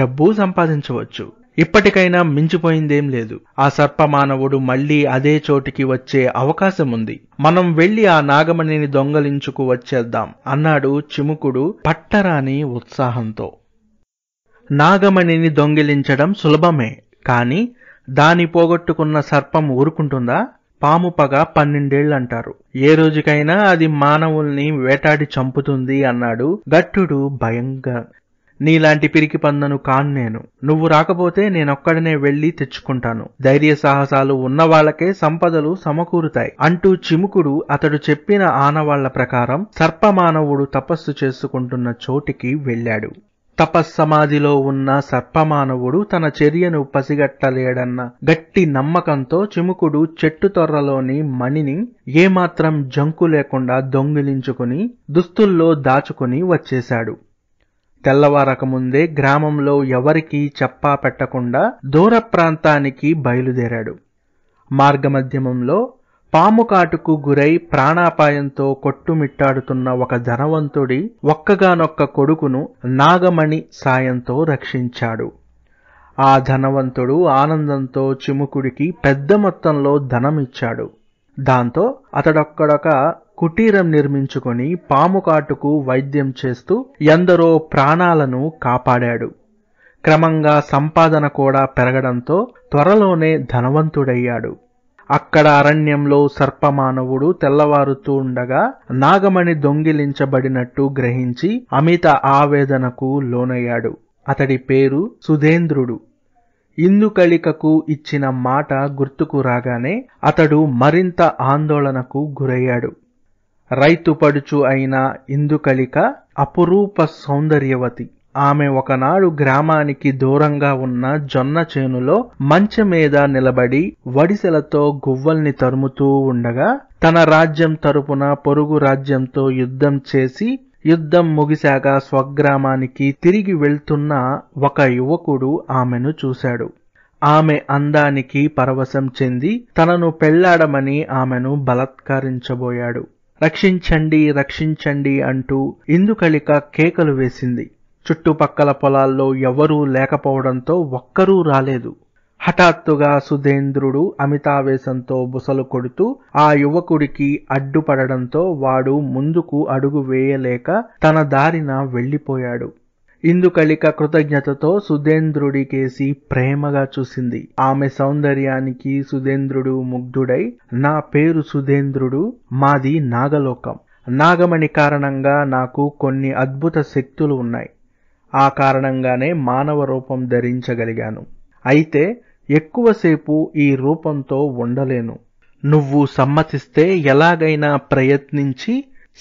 డబ్బు సంపాదించవచ్చు ఇప్పటికైనా మించిపోయిందేం లేదు ఆ సర్పమానవుడు మళ్లీ అదే చోటికి వచ్చే అవకాశం ఉంది మనం వెళ్లి ఆ నాగమణిని దొంగలించుకు వచ్చేద్దాం అన్నాడు చిముకుడు పట్టరాని ఉత్సాహంతో నాగమణిని దొంగిలించడం సులభమే కాని దాని పోగొట్టుకున్న సర్పం ఊరుకుంటుందా పాము పగ పన్నెండేళ్లంటారు ఏ రోజుకైనా అది మానవుల్ని వేటాడి చంపుతుంది అన్నాడు గట్టుడు భయంగా నీలాంటి పిరికి పందను కాన్ నేను నువ్వు రాకపోతే నేనొక్కడనే వెళ్లి తెచ్చుకుంటాను ధైర్య సాహసాలు ఉన్నవాళ్లకే సంపదలు సమకూరుతాయి అంటూ చిముకుడు అతడు చెప్పిన ఆనవాళ్ల ప్రకారం సర్పమానవుడు తపస్సు చేసుకుంటున్న చోటికి వెళ్ళాడు తపస్సమాధిలో ఉన్న సర్పమానవుడు తన చర్యను పసిగట్టలేడన్న గట్టి నమ్మకంతో చిముకుడు చెట్టు తొర్రలోని మణిని ఏమాత్రం జంకు లేకుండా దొంగిలించుకుని దుస్తుల్లో దాచుకుని వచ్చేశాడు తెల్లవారకముందే గ్రామంలో ఎవరికీ చెప్పా పెట్టకుండా దూర ప్రాంతానికి బయలుదేరాడు మార్గమధ్యమంలో పాము కాటుకు గురై ప్రాణాపాయంతో కొట్టుమిట్టాడుతున్న ఒక ధనవంతుడి ఒక్కగానొక్క కొడుకును నాగమణి సాయంతో రక్షించాడు ఆ ధనవంతుడు ఆనందంతో చిముకుడికి పెద్ద మొత్తంలో ధనమిచ్చాడు దాంతో అతడొక్కడొక కుటీరం నిర్మించుకొని పాముకాటుకు వైద్యం చేస్తూ ఎందరో ప్రాణాలను కాపాడాడు క్రమంగా సంపాదన కూడా పెరగడంతో త్వరలోనే ధనవంతుడయ్యాడు అక్కడ అరణ్యంలో సర్పమానవుడు తెల్లవారుతూ ఉండగా నాగమణి దొంగిలించబడినట్టు గ్రహించి అమిత ఆవేదనకు లోనయ్యాడు అతడి పేరు సుధేంద్రుడు ఇందుకళికకు ఇచ్చిన మాట గుర్తుకు రాగానే అతడు మరింత ఆందోళనకు గురయ్యాడు రైతు పడుచు అయిన ఇందుకలిక అపురూప సౌందర్యవతి ఆమె ఒకనాడు గ్రామానికి దూరంగా ఉన్న జొన్న చేనులో మంచె మీద నిలబడి వడిసెలతో గువ్వల్ని తరుముతూ ఉండగా తన రాజ్యం తరపున పొరుగు రాజ్యంతో యుద్ధం చేసి యుద్ధం ముగిశాక స్వగ్రామానికి తిరిగి వెళ్తున్న ఒక యువకుడు ఆమెను చూశాడు ఆమె అందానికి పరవశం చెంది తనను పెళ్లాడమని ఆమెను బలత్కరించబోయాడు రక్షించండి రక్షించండి అంటూ ఇందుకలిక కేకలు వేసింది చుట్టుపక్కల పొలాల్లో ఎవరూ లేకపోవడంతో ఒక్కరూ రాలేదు హఠాత్తుగా సుధేంద్రుడు అమితావేశంతో బుసలు కొడుతూ ఆ యువకుడికి అడ్డుపడడంతో వాడు ముందుకు అడుగు వేయలేక తన దారిన వెళ్ళిపోయాడు ఇందుకలిక కృతజ్ఞతతో సుధేంద్రుడి కేసి ప్రేమగా చూసింది ఆమె సౌందర్యానికి సుధేంద్రుడు ముగ్ధుడై నా పేరు సుధేంద్రుడు మాది నాగలోకం నాగమణి కారణంగా నాకు కొన్ని అద్భుత శక్తులు ఉన్నాయి ఆ కారణంగానే మానవ రూపం ధరించగలిగాను అయితే ఎక్కువసేపు ఈ రూపంతో ఉండలేను నువ్వు సమ్మతిస్తే ఎలాగైనా ప్రయత్నించి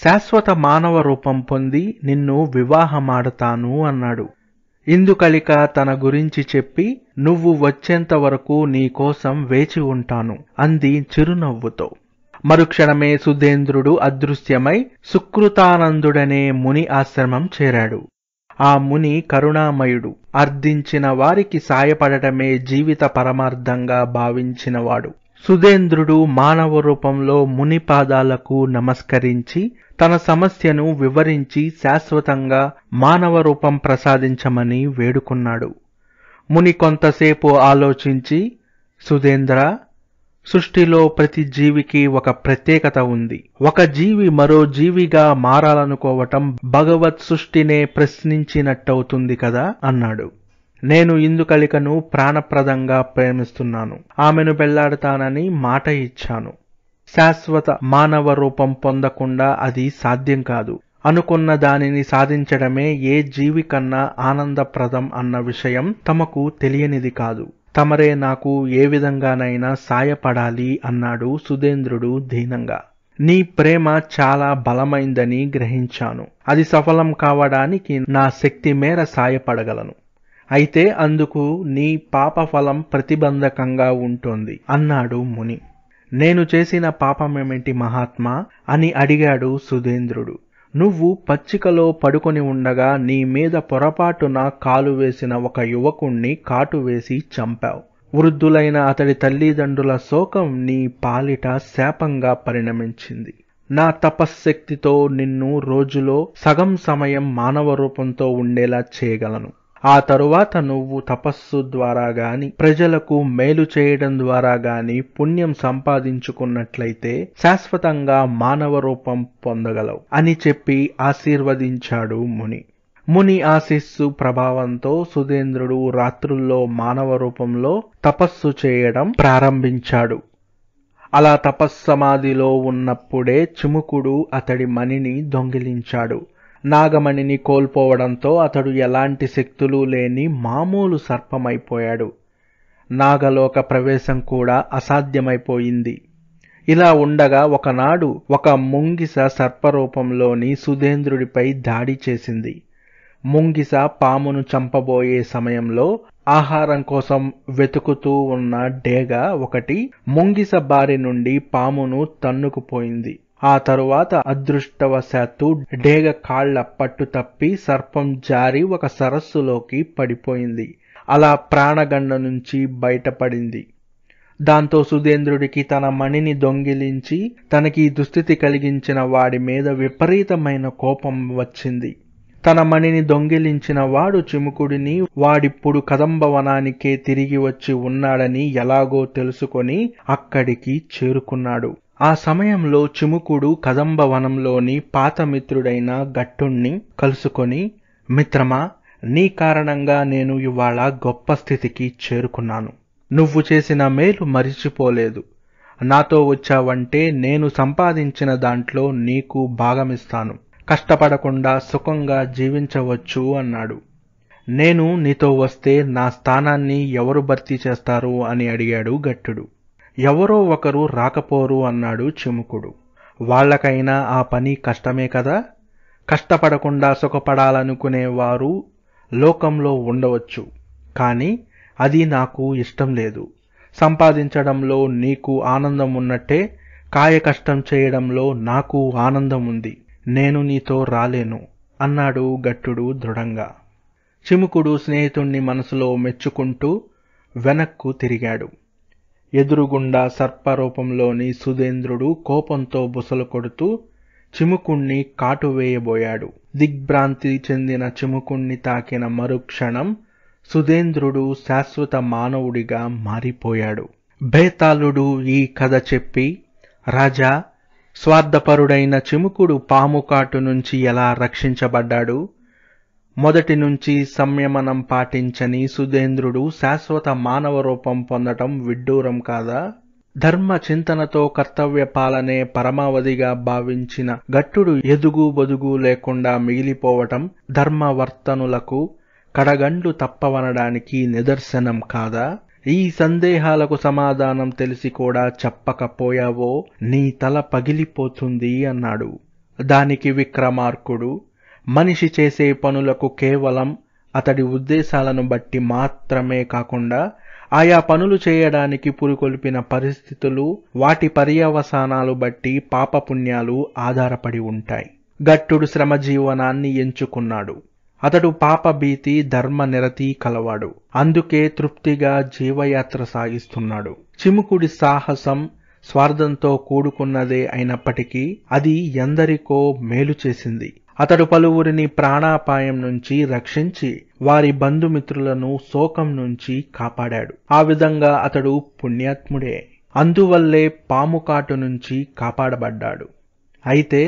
శాశ్వత మానవ రూపం పొంది నిన్ను వివాహమాడతాను అన్నాడు ఇందుకలిక తన గురించి చెప్పి నువ్వు వచ్చేంత వరకు నీకోసం వేచి ఉంటాను అంది చిరునవ్వుతో మరుక్షణమే సుధేంద్రుడు అదృశ్యమై సుకృతానందుడనే ముని ఆశ్రమం చేరాడు ఆ ముని కరుణామయుడు అర్థించిన వారికి సాయపడటమే జీవిత పరమార్థంగా భావించినవాడు సుధేంద్రుడు మానవ రూపంలో మునిపాదాలకు నమస్కరించి తన సమస్యను వివరించి శాశ్వతంగా మానవ రూపం ప్రసాదించమని వేడుకున్నాడు ముని కొంతసేపు ఆలోచించి సుధేంద్ర సృష్టిలో ప్రతి జీవికి ఒక ప్రత్యేకత ఉంది ఒక జీవి మరో జీవిగా మారాలనుకోవటం భగవత్ సృష్టినే ప్రశ్నించినట్టవుతుంది కదా అన్నాడు నేను ఇందుకలికను ప్రాణప్రదంగా ప్రేమిస్తున్నాను ఆమెను పెళ్లాడతానని మాట ఇచ్చాను శాశ్వత మానవ రూపం పొందకుండా అది సాధ్యం కాదు అనుకున్న దానిని సాధించడమే ఏ జీవి కన్నా ఆనందప్రదం అన్న విషయం తమకు తెలియనిది కాదు తమరే నాకు ఏ విధంగానైనా సాయపడాలి అన్నాడు సుధేంద్రుడు దీనంగా నీ ప్రేమ చాలా బలమైందని గ్రహించాను అది సఫలం కావడానికి నా శక్తి మేర సాయపడగలను అయితే అందుకు నీ పాప ఫలం ప్రతిబంధకంగా ఉంటుంది అన్నాడు ముని నేను చేసిన పాపమేమిటి మహాత్మా అని అడిగాడు సుధేంద్రుడు నువ్వు పచ్చికలో పడుకొని ఉండగా నీ మీద పొరపాటున కాలు వేసిన ఒక యువకుణ్ణి కాటు వేసి చంపావు వృద్ధులైన అతడి తల్లిదండ్రుల శోకం నీ పాలిట శాపంగా పరిణమించింది నా తపశ్శక్తితో నిన్ను రోజులో సగం సమయం మానవ రూపంతో ఉండేలా చేయగలను ఆ తరువాత నువ్వు తపస్సు ద్వారా గాని ప్రజలకు మేలు చేయడం ద్వారా గాని పుణ్యం సంపాదించుకున్నట్లయితే శాశ్వతంగా మానవ రూపం పొందగలవు అని చెప్పి ఆశీర్వదించాడు ముని ముని ఆశీస్సు ప్రభావంతో సుధేంద్రుడు రాత్రుల్లో మానవ రూపంలో తపస్సు చేయడం ప్రారంభించాడు అలా తపస్సమాధిలో ఉన్నప్పుడే చిముకుడు అతడి మణిని దొంగిలించాడు నాగమణిని కోల్పోవడంతో అతడు ఎలాంటి శక్తులు లేని మామూలు సర్పమైపోయాడు నాగలోక ప్రవేశం కూడా అసాధ్యమైపోయింది ఇలా ఉండగా ఒకనాడు ఒక ముంగిస సర్పరూపంలోని సుధేంద్రుడిపై దాడి చేసింది ముంగిస పామును చంపబోయే సమయంలో ఆహారం కోసం వెతుకుతూ ఉన్న డేగ ఒకటి ముంగిస బారి నుండి పామును తన్నుకుపోయింది ఆ తరువాత అదృష్టవశాత్తు డేగ కాళ్ల పట్టు తప్పి సర్పం జారి ఒక సరస్సులోకి పడిపోయింది అలా ప్రాణగండ నుంచి బయటపడింది దాంతో సుధేంద్రుడికి తన మణిని దొంగిలించి తనకి దుస్థితి కలిగించిన వాడి మీద విపరీతమైన కోపం వచ్చింది తన మణిని దొంగిలించిన వాడు చిముకుడిని వాడిప్పుడు కదంబవనానికే తిరిగి వచ్చి ఉన్నాడని ఎలాగో తెలుసుకొని అక్కడికి చేరుకున్నాడు ఆ సమయంలో చిముకుడు కదంబవనంలోని పాత మిత్రుడైన గట్టుణ్ణి కలుసుకొని మిత్రమా నీ కారణంగా నేను ఇవాళ గొప్ప స్థితికి చేరుకున్నాను నువ్వు చేసిన మేలు మరిచిపోలేదు నాతో వచ్చావంటే నేను సంపాదించిన దాంట్లో నీకు భాగమిస్తాను కష్టపడకుండా సుఖంగా జీవించవచ్చు అన్నాడు నేను నీతో వస్తే నా స్థానాన్ని ఎవరు భర్తీ చేస్తారు అని అడిగాడు గట్టుడు ఎవరో ఒకరు రాకపోరు అన్నాడు చిముకుడు వాళ్ళకైనా ఆ పని కష్టమే కదా కష్టపడకుండా సుఖపడాలనుకునేవారు లోకంలో ఉండవచ్చు కానీ అది నాకు ఇష్టం లేదు సంపాదించడంలో నీకు ఆనందం ఉన్నట్టే కాయ కష్టం చేయడంలో నాకు ఆనందం ఉంది నేను నీతో రాలేను అన్నాడు గట్టుడు దృఢంగా చిముకుడు స్నేహితుణ్ణి మనసులో మెచ్చుకుంటూ వెనక్కు తిరిగాడు ఎదురుగుండా సర్పరూపంలోని సుధేంద్రుడు కోపంతో బుసలు కొడుతూ చిముకుణ్ణి కాటువేయబోయాడు దిగ్భ్రాంతి చెందిన చిముకుణ్ణి తాకిన మరుక్షణం సుధేంద్రుడు శాశ్వత మానవుడిగా మారిపోయాడు బేతాళుడు ఈ కథ చెప్పి రాజా స్వార్థపరుడైన చిముకుడు పాము కాటు నుంచి ఎలా రక్షించబడ్డాడు మొదటి నుంచి సంయమనం పాటించని సుధేంద్రుడు శాశ్వత మానవ రూపం పొందటం విడ్డూరం కాదా ధర్మ చింతనతో కర్తవ్య పాలనే పరమావధిగా భావించిన గట్టుడు ఎదుగు బొదుగు లేకుండా మిగిలిపోవటం ధర్మవర్తనులకు కడగండ్లు తప్పవనడానికి నిదర్శనం కాదా ఈ సందేహాలకు సమాధానం తెలిసి కూడా చెప్పకపోయావో నీ తల పగిలిపోతుంది అన్నాడు దానికి విక్రమార్కుడు మనిషి చేసే పనులకు కేవలం అతడి ఉద్దేశాలను బట్టి మాత్రమే కాకుండా ఆయా పనులు చేయడానికి పురికొల్పిన పరిస్థితులు వాటి పర్యవసానాలు బట్టి పాపపుణ్యాలు ఆధారపడి ఉంటాయి గట్టుడు శ్రమ జీవనాన్ని ఎంచుకున్నాడు అతడు పాపభీతి ధర్మ నిరతి కలవాడు అందుకే తృప్తిగా జీవయాత్ర సాగిస్తున్నాడు చిముకుడి సాహసం స్వార్థంతో కూడుకున్నదే అయినప్పటికీ అది ఎందరికో మేలు చేసింది అతడు పలువురిని ప్రాణాపాయం నుంచి రక్షించి వారి బంధుమిత్రులను శోకం నుంచి కాపాడాడు ఆ విధంగా అతడు పుణ్యాత్ముడే అందువల్లే పాము కాటు నుంచి కాపాడబడ్డాడు అయితే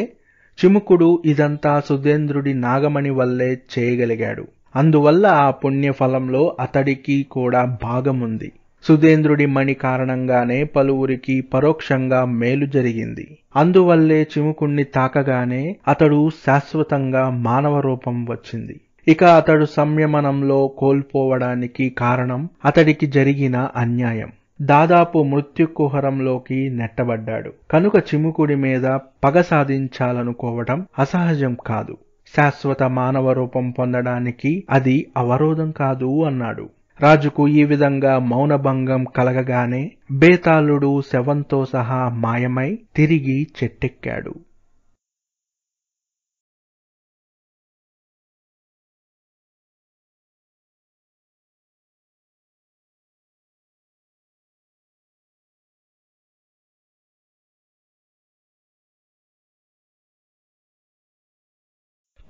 చిముకుడు ఇదంతా సుధేంద్రుడి నాగమణి వల్లే చేయగలిగాడు అందువల్ల ఆ పుణ్యఫలంలో అతడికి కూడా భాగముంది సుధేంద్రుడి మణి కారణంగానే పలువురికి పరోక్షంగా మేలు జరిగింది అందువల్లే చిముకుణ్ణి తాకగానే అతడు శాశ్వతంగా మానవ రూపం వచ్చింది ఇక అతడు సంయమనంలో కోల్పోవడానికి కారణం అతడికి జరిగిన అన్యాయం దాదాపు మృత్యుకుహరంలోకి నెట్టబడ్డాడు కనుక చిముకుడి మీద పగ సాధించాలనుకోవటం అసహజం కాదు శాశ్వత మానవ రూపం పొందడానికి అది అవరోధం కాదు అన్నాడు రాజుకు ఈ విధంగా మౌనభంగం కలగగానే బేతాళుడు శవంతో సహా మాయమై తిరిగి చెట్టెక్కాడు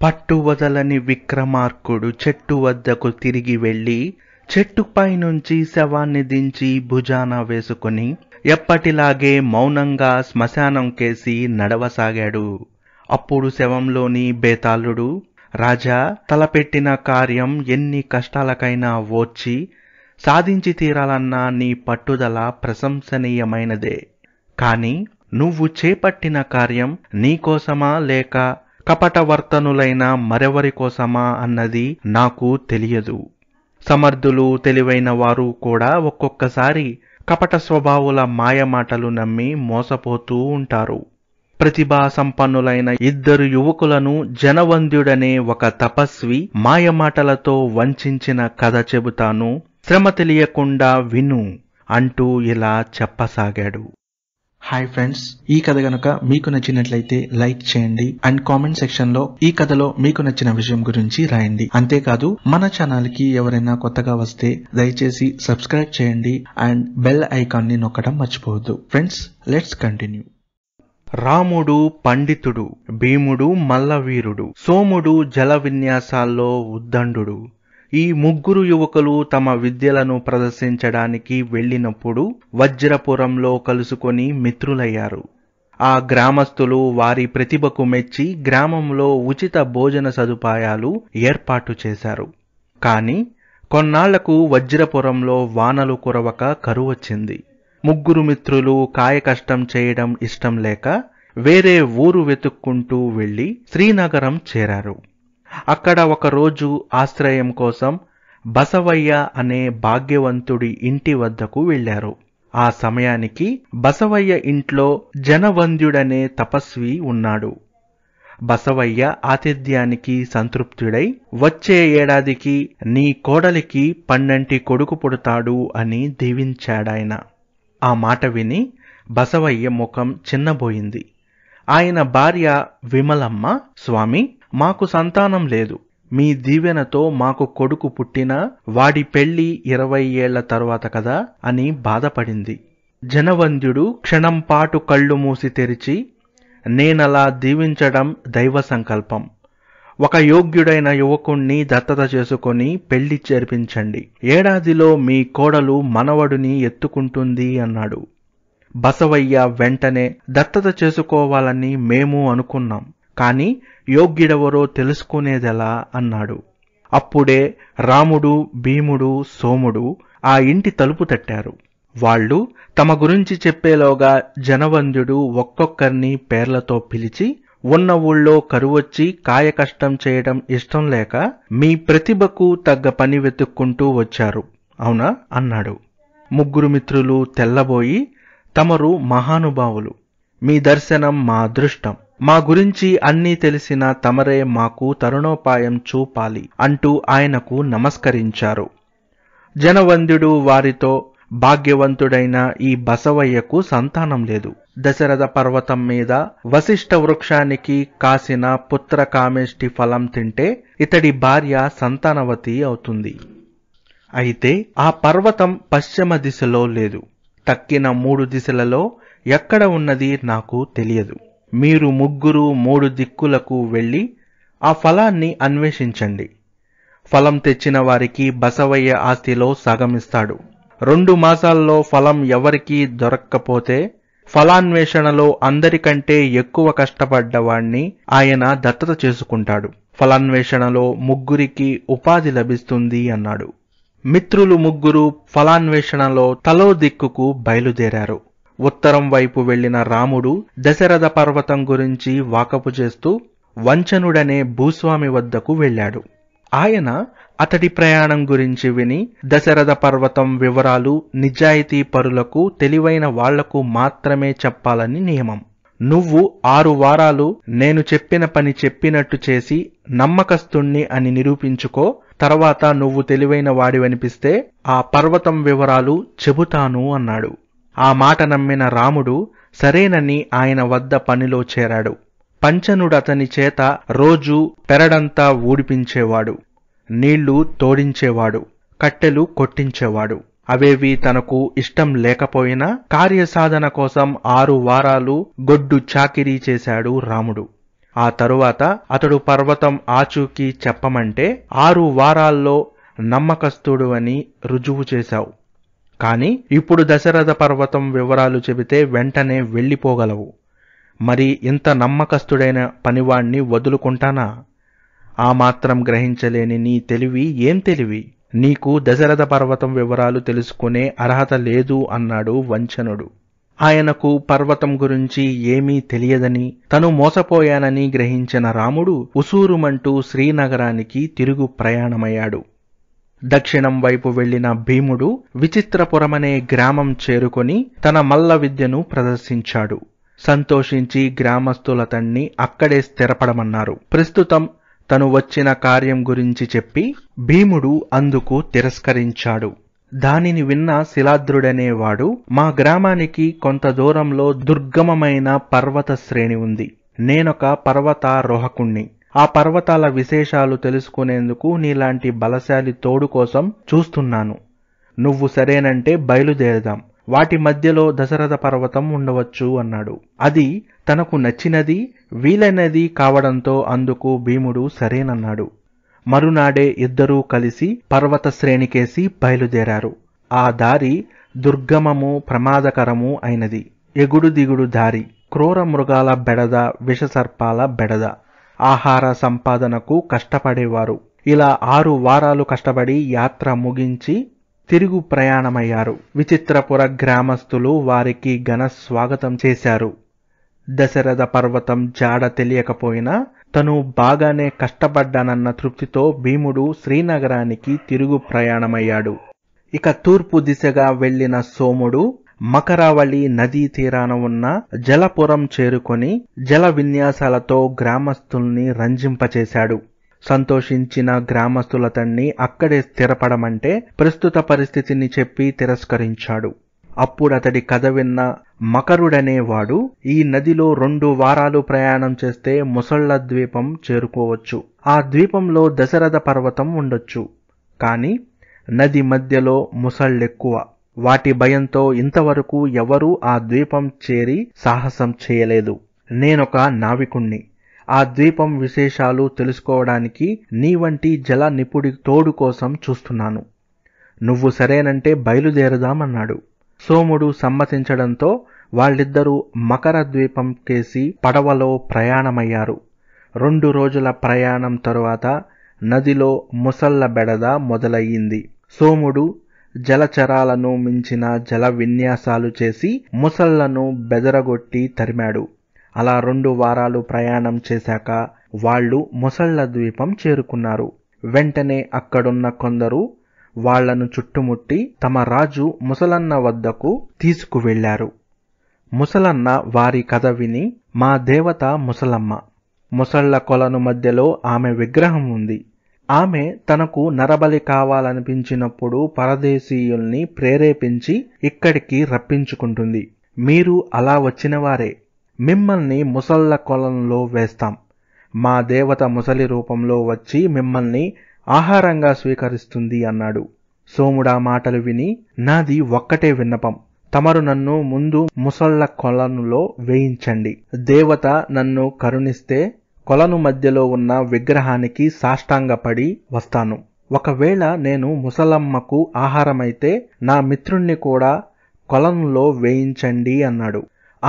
పట్టు వదలని విక్రమార్కుడు చెట్టు వద్దకు తిరిగి వెళ్ళి చెట్టుపై నుంచి శవాన్ని దించి భుజాన వేసుకుని ఎప్పటిలాగే మౌనంగా శ్మశానం కేసి నడవసాగాడు అప్పుడు శవంలోని బేతాళుడు రాజా తలపెట్టిన కార్యం ఎన్ని కష్టాలకైనా ఓచి సాధించి తీరాలన్న నీ పట్టుదల ప్రశంసనీయమైనదే కాని నువ్వు చేపట్టిన కార్యం నీకోసమా లేక కపటవర్తనులైన మరెవరి కోసమా అన్నది నాకు తెలియదు సమర్థులు తెలివైన వారు కూడా ఒక్కొక్కసారి కపట స్వభావుల మాయమాటలు నమ్మి మోసపోతూ ఉంటారు ప్రతిభా సంపన్నులైన ఇద్దరు యువకులను జనవంద్యుడనే ఒక తపస్వి మాయమాటలతో వంచిన కథ చెబుతాను శ్రమ తెలియకుండా విను అంటూ ఇలా చెప్పసాగాడు హాయ్ ఫ్రెండ్స్ ఈ కథ గనుక మీకు నచ్చినట్లయితే లైక్ చేయండి అండ్ కామెంట్ సెక్షన్ లో ఈ కథలో మీకు నచ్చిన విషయం గురించి రాయండి అంతేకాదు మన ఛానల్ కి ఎవరైనా కొత్తగా వస్తే దయచేసి సబ్స్క్రైబ్ చేయండి అండ్ బెల్ ఐకాన్ ని నొక్కడం మర్చిపోవద్దు ఫ్రెండ్స్ లెట్స్ కంటిన్యూ రాముడు పండితుడు భీముడు మల్లవీరుడు సోముడు జల విన్యాసాల్లో ఉద్దండు ఈ ముగ్గురు యువకులు తమ విద్యలను ప్రదర్శించడానికి వెళ్ళినప్పుడు వజ్రపురంలో కలుసుకొని మిత్రులయ్యారు ఆ గ్రామస్తులు వారి ప్రతిభకు మెచ్చి గ్రామంలో ఉచిత భోజన సదుపాయాలు ఏర్పాటు చేశారు కానీ కొన్నాళ్లకు వజ్రపురంలో వానలు కురవక కరువచ్చింది ముగ్గురు మిత్రులు కాయకష్టం చేయడం ఇష్టం లేక వేరే ఊరు వెతుక్కుంటూ వెళ్ళి శ్రీనగరం చేరారు అక్కడ ఒకరోజు ఆశ్రయం కోసం బసవయ్య అనే భాగ్యవంతుడి ఇంటి వద్దకు వెళ్లారు ఆ సమయానికి బసవయ్య ఇంట్లో జనవంద్యుడనే తపస్వి ఉన్నాడు బసవయ్య ఆతిథ్యానికి సంతృప్తుడై వచ్చే ఏడాదికి నీ కోడలికి పన్నంటి కొడుకు పుడతాడు అని దీవించాడాయన ఆ మాట విని బసవయ్య ముఖం చిన్నబోయింది ఆయన భార్య విమలమ్మ స్వామి మాకు సంతానం లేదు మీ దీవెనతో మాకు కొడుకు పుట్టినా వాడి పెళ్లి ఇరవై ఏళ్ల తరువాత కదా అని బాధపడింది జనవంద్యుడు క్షణంపాటు కళ్ళు మూసి తెరిచి నేనలా దీవించడం దైవ సంకల్పం ఒక యోగ్యుడైన యువకుణ్ణి దత్తత చేసుకొని పెళ్లి చేర్పించండి ఏడాదిలో మీ కోడలు మనవడుని ఎత్తుకుంటుంది అన్నాడు బసవయ్య వెంటనే దత్తత చేసుకోవాలని మేము అనుకున్నాం కానీ యోగ్యుడెవరో తెలుసుకునేదెలా అన్నాడు అప్పుడే రాముడు భీముడు సోముడు ఆ ఇంటి తలుపు తట్టారు వాళ్ళు తమ గురించి చెప్పేలోగా జనవంధ్యుడు ఒక్కొక్కరిని పేర్లతో పిలిచి ఉన్న ఊళ్ళో కరువొచ్చి కాయకష్టం చేయడం ఇష్టం లేక మీ ప్రతిభకు తగ్గ పని వెతుక్కుంటూ వచ్చారు అవునా అన్నాడు ముగ్గురు మిత్రులు తెల్లబోయి తమరు మహానుభావులు మీ దర్శనం మా అదృష్టం మా గురించి అన్నీ తెలిసిన తమరే మాకు తరుణోపాయం చూపాలి అంటూ ఆయనకు నమస్కరించారు జనవంధ్యుడు వారితో భాగ్యవంతుడైన ఈ బసవయ్యకు సంతానం లేదు దశరథ పర్వతం మీద వశిష్ట వృక్షానికి కాసిన పుత్ర కామేష్టి ఫలం తింటే ఇతడి భార్య సంతానవతి అవుతుంది అయితే ఆ పర్వతం పశ్చిమ దిశలో లేదు తక్కిన మూడు దిశలలో ఎక్కడ ఉన్నది నాకు తెలియదు మీరు ముగ్గురు మూడు దిక్కులకు వెళ్ళి ఆ ఫలాన్ని అన్వేషించండి ఫలం తెచ్చిన వారికి బసవయ్య ఆస్తిలో సగమిస్తాడు రెండు మాసాల్లో ఫలం ఎవరికీ దొరక్కపోతే ఫలాన్వేషణలో అందరికంటే ఎక్కువ కష్టపడ్డవాణ్ణి ఆయన దత్తత చేసుకుంటాడు ఫలాన్వేషణలో ముగ్గురికి ఉపాధి లభిస్తుంది అన్నాడు మిత్రులు ముగ్గురు ఫలాన్వేషణలో తలో దిక్కుకు బయలుదేరారు ఉత్తరం వైపు వెళ్లిన రాముడు దశరథ పర్వతం గురించి వాకపు చేస్తూ వంచనుడనే భూస్వామి వద్దకు వెళ్ళాడు ఆయన అతడి ప్రయాణం గురించి విని దశరథ పర్వతం వివరాలు నిజాయితీ పరులకు తెలివైన వాళ్లకు మాత్రమే చెప్పాలని నియమం నువ్వు ఆరు వారాలు నేను చెప్పిన పని చెప్పినట్టు చేసి నమ్మకస్తుణ్ణి అని నిరూపించుకో తర్వాత నువ్వు తెలివైన వాడివనిపిస్తే ఆ పర్వతం వివరాలు చెబుతాను అన్నాడు ఆ మాట నమ్మిన రాముడు సరేనని ఆయన వద్ద పనిలో చేరాడు పంచనుడతని చేత రోజు పెరడంతా ఊడిపించేవాడు నీళ్లు తోడించేవాడు కట్టెలు కొట్టించేవాడు అవేవి తనకు ఇష్టం లేకపోయినా కార్యసాధన కోసం ఆరు వారాలు గొడ్డు చాకిరీ చేశాడు రాముడు ఆ తరువాత అతడు పర్వతం ఆచూకీ చెప్పమంటే ఆరు వారాల్లో నమ్మకస్తుడు అని రుజువు చేశావు కానీ ఇప్పుడు దశరథ పర్వతం వివరాలు చెబితే వెంటనే వెళ్ళిపోగలవు మరి ఇంత నమ్మకస్తుడైన పనివాణ్ణి వదులుకుంటానా ఆ మాత్రం గ్రహించలేని నీ తెలివి ఏం తెలివి నీకు దశరథ పర్వతం వివరాలు తెలుసుకునే అర్హత లేదు అన్నాడు వంచనుడు ఆయనకు పర్వతం గురించి ఏమీ తెలియదని తను మోసపోయానని గ్రహించిన రాముడు ఉసూరుమంటూ శ్రీనగరానికి తిరుగు ప్రయాణమయ్యాడు దక్షిణం వైపు వెళ్లిన భీముడు విచిత్రపురమనే గ్రామం చేరుకొని తన మల్ల విద్యను ప్రదర్శించాడు సంతోషించి గ్రామస్తులతన్ని అక్కడే స్థిరపడమన్నారు ప్రస్తుతం తను వచ్చిన కార్యం గురించి చెప్పి భీముడు అందుకు తిరస్కరించాడు దానిని విన్న శిలాద్రుడనేవాడు మా గ్రామానికి కొంత దూరంలో దుర్గమమైన పర్వత శ్రేణి ఉంది నేనొక పర్వతారోహకుణ్ణి ఆ పర్వతాల విశేషాలు తెలుసుకునేందుకు నీలాంటి బలశాలి తోడు కోసం చూస్తున్నాను నువ్వు సరేనంటే బయలుదేరదాం వాటి మధ్యలో దశరథ పర్వతం ఉండవచ్చు అన్నాడు అది తనకు నచ్చినది వీలైనది కావడంతో అందుకు భీముడు సరేనన్నాడు మరునాడే ఇద్దరూ కలిసి పర్వత శ్రేణికేసి బయలుదేరారు ఆ దారి దుర్గమము ప్రమాదకరము అయినది ఎగుడు దిగుడు దారి క్రూర మృగాల బెడద విషసర్పాల బెడద ఆహార సంపాదనకు కష్టపడేవారు ఇలా ఆరు వారాలు కష్టపడి యాత్ర ముగించి తిరుగు ప్రయాణమయ్యారు విచిత్రపుర గ్రామస్తులు వారికి ఘన స్వాగతం చేశారు దశరథ పర్వతం జాడ తెలియకపోయినా తను బాగానే కష్టపడ్డానన్న తృప్తితో భీముడు శ్రీనగరానికి తిరుగు ప్రయాణమయ్యాడు ఇక తూర్పు దిశగా వెళ్లిన సోముడు మకరావళి నదీ తీరాన ఉన్న జలపురం చేరుకొని జల విన్యాసాలతో గ్రామస్తుల్ని రంజింపచేశాడు సంతోషించిన గ్రామస్తులతన్ని అక్కడే స్థిరపడమంటే ప్రస్తుత పరిస్థితిని చెప్పి తిరస్కరించాడు అప్పుడతడి కథ విన్న మకరుడనేవాడు ఈ నదిలో రెండు వారాలు ప్రయాణం చేస్తే ముసళ్ల ద్వీపం చేరుకోవచ్చు ఆ ద్వీపంలో దశరథ పర్వతం ఉండొచ్చు కానీ నది మధ్యలో ముసళ్ళెక్కువ వాటి భయంతో ఇంతవరకు ఎవరూ ఆ ద్వీపం చేరి సాహసం చేయలేదు నేనొక నావికుణ్ణి ఆ ద్వీపం విశేషాలు తెలుసుకోవడానికి నీ వంటి జల నిపుడి తోడు కోసం చూస్తున్నాను నువ్వు సరేనంటే బయలుదేరదామన్నాడు సోముడు సమ్మతించడంతో వాళ్ళిద్దరూ మకర ద్వీపం కేసి పడవలో ప్రయాణమయ్యారు రెండు రోజుల ప్రయాణం తరువాత నదిలో ముసళ్ళ బెడద మొదలయ్యింది సోముడు జలచరాలను మించిన జల విన్యాసాలు చేసి ముసళ్లను బెదరగొట్టి తరిమాడు అలా రెండు వారాలు ప్రయాణం చేశాక వాళ్ళు ముసళ్ల ద్వీపం చేరుకున్నారు వెంటనే అక్కడున్న కొందరు వాళ్లను చుట్టుముట్టి తమ రాజు ముసలన్న వద్దకు తీసుకువెళ్లారు ముసలన్న వారి కథ విని మా దేవత ముసలమ్మ ముసళ్ల కొలను మధ్యలో ఆమె విగ్రహం ఉంది ఆమె తనకు నరబలి కావాలనిపించినప్పుడు పరదేశీయుల్ని ప్రేరేపించి ఇక్కడికి రప్పించుకుంటుంది మీరు అలా వచ్చినవారే మిమ్మల్ని ముసళ్ళ కొలంలో వేస్తాం మా దేవత ముసలి రూపంలో వచ్చి మిమ్మల్ని ఆహారంగా స్వీకరిస్తుంది అన్నాడు సోముడా మాటలు విని నాది ఒక్కటే విన్నపం తమరు నన్ను ముందు ముసళ్ళ కొలనులో వేయించండి దేవత నన్ను కరుణిస్తే కొలను మధ్యలో ఉన్న విగ్రహానికి సాష్టాంగపడి వస్తాను ఒకవేళ నేను ముసలమ్మకు ఆహారమైతే నా మిత్రుణ్ణి కూడా కొలనులో వేయించండి అన్నాడు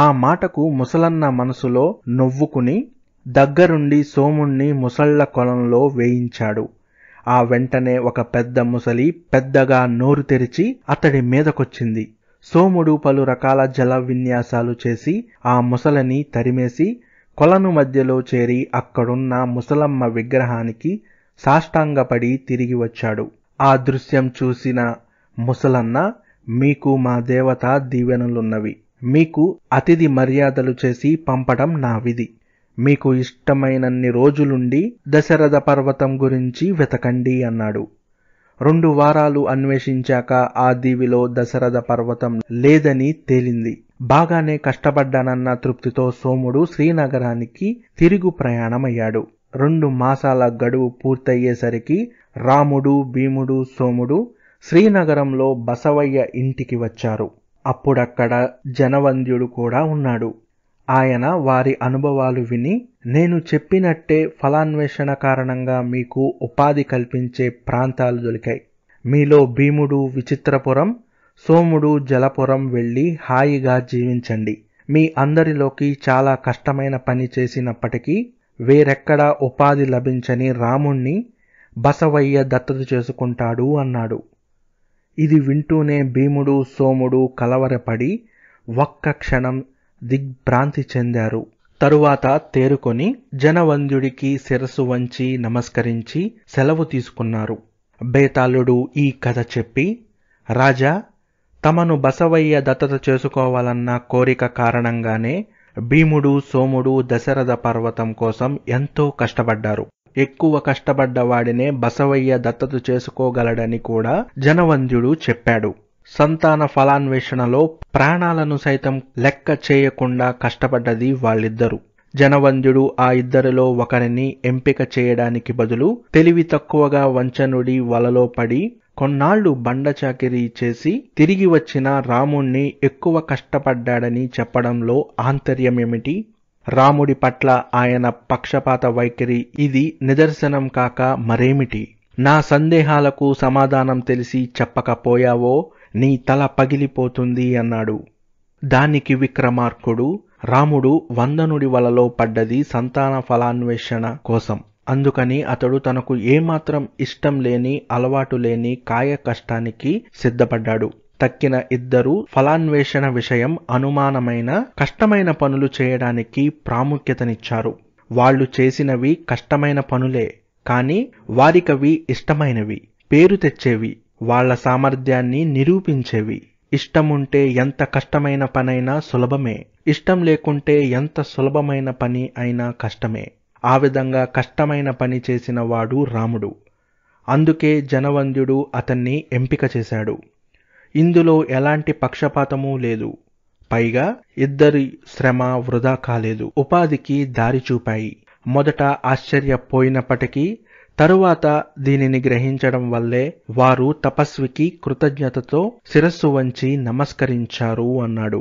ఆ మాటకు ముసలన్న మనసులో నొవ్వుకుని దగ్గరుండి సోముణ్ణి ముసళ్ల కొలంలో వేయించాడు ఆ వెంటనే ఒక పెద్ద ముసలి పెద్దగా నోరు తెరిచి అతడి మీదకొచ్చింది సోముడు పలు రకాల జల విన్యాసాలు చేసి ఆ ముసలని తరిమేసి కొలను మధ్యలో చేరి అక్కడున్న ముసలమ్మ విగ్రహానికి సాష్టాంగపడి తిరిగి వచ్చాడు ఆ దృశ్యం చూసిన ముసలన్న మీకు మా దేవత దీవెనలున్నవి మీకు అతిథి మర్యాదలు చేసి పంపడం నా విధి మీకు ఇష్టమైనన్ని రోజులుండి దశరథ పర్వతం గురించి వెతకండి అన్నాడు రెండు వారాలు అన్వేషించాక ఆ దీవిలో దశరథ పర్వతం లేదని తేలింది బాగానే కష్టపడ్డానన్న తృప్తితో సోముడు శ్రీనగరానికి తిరుగు ప్రయాణమయ్యాడు రెండు మాసాల గడువు పూర్తయ్యేసరికి రాముడు భీముడు సోముడు శ్రీనగరంలో బసవయ్య ఇంటికి వచ్చారు అప్పుడక్కడ జనవంద్యుడు కూడా ఉన్నాడు ఆయన వారి అనుభవాలు విని నేను చెప్పినట్టే ఫలాన్వేషణ కారణంగా మీకు ఉపాధి కల్పించే ప్రాంతాలు దొరికాయి మీలో భీముడు విచిత్రపురం సోముడు జలపురం వెళ్ళి హాయిగా జీవించండి మీ అందరిలోకి చాలా కష్టమైన పని చేసినప్పటికీ వేరెక్కడా ఉపాధి లభించని రాముణ్ణి బసవయ్య దత్తత చేసుకుంటాడు అన్నాడు ఇది వింటూనే భీముడు సోముడు కలవరపడి ఒక్క క్షణం దిగ్భ్రాంతి చెందారు తరువాత తేరుకొని జనవంధ్యుడికి శిరసు వంచి నమస్కరించి సెలవు తీసుకున్నారు బేతాళుడు ఈ కథ చెప్పి రాజా తమను బసవయ్య దత్తత చేసుకోవాలన్న కోరిక కారణంగానే భీముడు సోముడు దశరథ పర్వతం కోసం ఎంతో కష్టపడ్డారు ఎక్కువ కష్టపడ్డ వాడినే బసవయ్య దత్తత చేసుకోగలడని కూడా జనవంద్యుడు చెప్పాడు సంతాన ఫలాన్వేషణలో ప్రాణాలను సైతం లెక్క చేయకుండా కష్టపడ్డది వాళ్ళిద్దరూ జనవంద్యుడు ఆ ఇద్దరిలో ఒకరిని ఎంపిక చేయడానికి బదులు తెలివి తక్కువగా వంచనుడి వలలో పడి కొన్నాళ్లు బండ చాకిరీ చేసి తిరిగి వచ్చిన రాముణ్ణి ఎక్కువ కష్టపడ్డాడని చెప్పడంలో ఆంతర్యమేమిటి రాముడి పట్ల ఆయన పక్షపాత వైఖరి ఇది నిదర్శనం కాక మరేమిటి నా సందేహాలకు సమాధానం తెలిసి చెప్పకపోయావో నీ తల పగిలిపోతుంది అన్నాడు దానికి విక్రమార్కుడు రాముడు వందనుడి వలలో పడ్డది సంతాన ఫలాన్వేషణ కోసం అందుకని అతడు తనకు ఏమాత్రం ఇష్టం లేని అలవాటు లేని కాయ కష్టానికి సిద్ధపడ్డాడు తక్కిన ఇద్దరు ఫలాన్వేషణ విషయం అనుమానమైన కష్టమైన పనులు చేయడానికి ప్రాముఖ్యతనిచ్చారు వాళ్ళు చేసినవి కష్టమైన పనులే కానీ వారికవి ఇష్టమైనవి పేరు తెచ్చేవి వాళ్ల సామర్థ్యాన్ని నిరూపించేవి ఇష్టముంటే ఎంత కష్టమైన పనైనా సులభమే ఇష్టం లేకుంటే ఎంత సులభమైన పని అయినా కష్టమే ఆ విధంగా కష్టమైన పని చేసిన వాడు రాముడు అందుకే జనవంద్యుడు అతన్ని ఎంపిక చేశాడు ఇందులో ఎలాంటి పక్షపాతమూ లేదు పైగా ఇద్దరి శ్రమ వృధా కాలేదు ఉపాధికి దారి చూపాయి మొదట ఆశ్చర్యపోయినప్పటికీ తరువాత దీనిని గ్రహించడం వల్లే వారు తపస్వికి కృతజ్ఞతతో శిరస్సు వంచి నమస్కరించారు అన్నాడు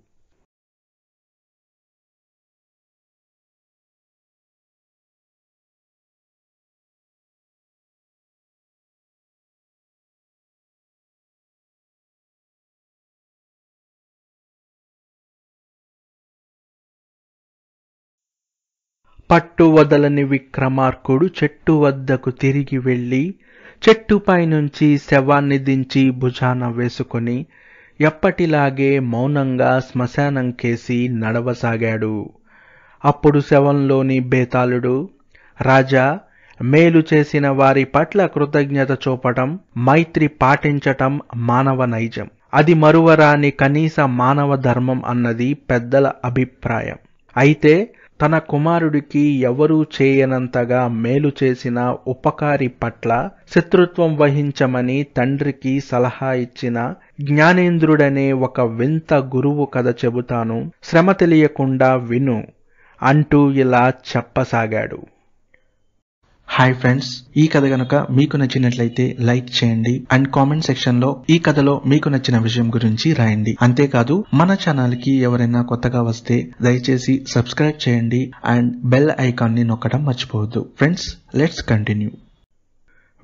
పట్టువదలని విక్రమార్కుడు చెట్టు వద్దకు తిరిగి వెళ్ళి చెట్టుపై నుంచి శవాన్ని దించి భుజాన వేసుకొని ఎప్పటిలాగే మౌనంగా శ్మశానం కేసి నడవసాగాడు అప్పుడు శవంలోని బేతాళుడు రాజా మేలు చేసిన వారి పట్ల కృతజ్ఞత చూపటం మైత్రి పాటించటం మానవ నైజం అది మరువరాని కనీస మానవ ధర్మం అన్నది పెద్దల అభిప్రాయం అయితే తన కుమారుడికి ఎవరూ చేయనంతగా మేలు చేసిన ఉపకారి పట్ల శత్రుత్వం వహించమని తండ్రికి సలహా ఇచ్చిన జ్ఞానేంద్రుడనే ఒక వింత గురువు కథ చెబుతాను శ్రమ తెలియకుండా విను అంటూ ఇలా చెప్పసాగాడు హాయ్ ఫ్రెండ్స్ ఈ కథ గనుక మీకు నచ్చినట్లయితే లైక్ చేయండి అండ్ కామెంట్ సెక్షన్ లో ఈ కథలో మీకు నచ్చిన విషయం గురించి రాయండి అంతేకాదు మన ఛానల్ కి ఎవరైనా కొత్తగా వస్తే దయచేసి సబ్స్క్రైబ్ చేయండి అండ్ బెల్ ఐకాన్ ని నొక్కడం మర్చిపోవద్దు ఫ్రెండ్స్ లెట్స్ కంటిన్యూ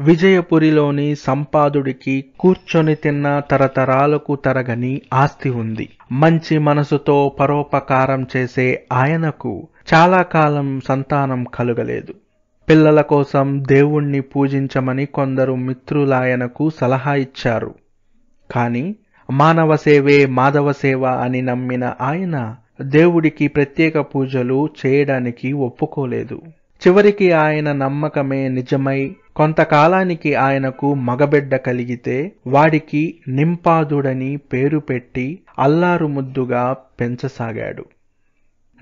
విజయపురిలోని సంపాదుడికి కూర్చొని తిన్న తరతరాలకు తరగని ఆస్తి ఉంది మంచి మనసుతో పరోపకారం చేసే ఆయనకు చాలా కాలం సంతానం కలుగలేదు పిల్లల కోసం దేవుణ్ణి పూజించమని కొందరు మిత్రులాయనకు సలహా ఇచ్చారు కానీ మానవ సేవే మాధవ సేవ అని నమ్మిన ఆయన దేవుడికి ప్రత్యేక పూజలు చేయడానికి ఒప్పుకోలేదు చివరికి ఆయన నమ్మకమే నిజమై కొంతకాలానికి ఆయనకు మగబిడ్డ కలిగితే వాడికి నింపాదుడని పేరు పెట్టి అల్లారు ముద్దుగా పెంచసాగాడు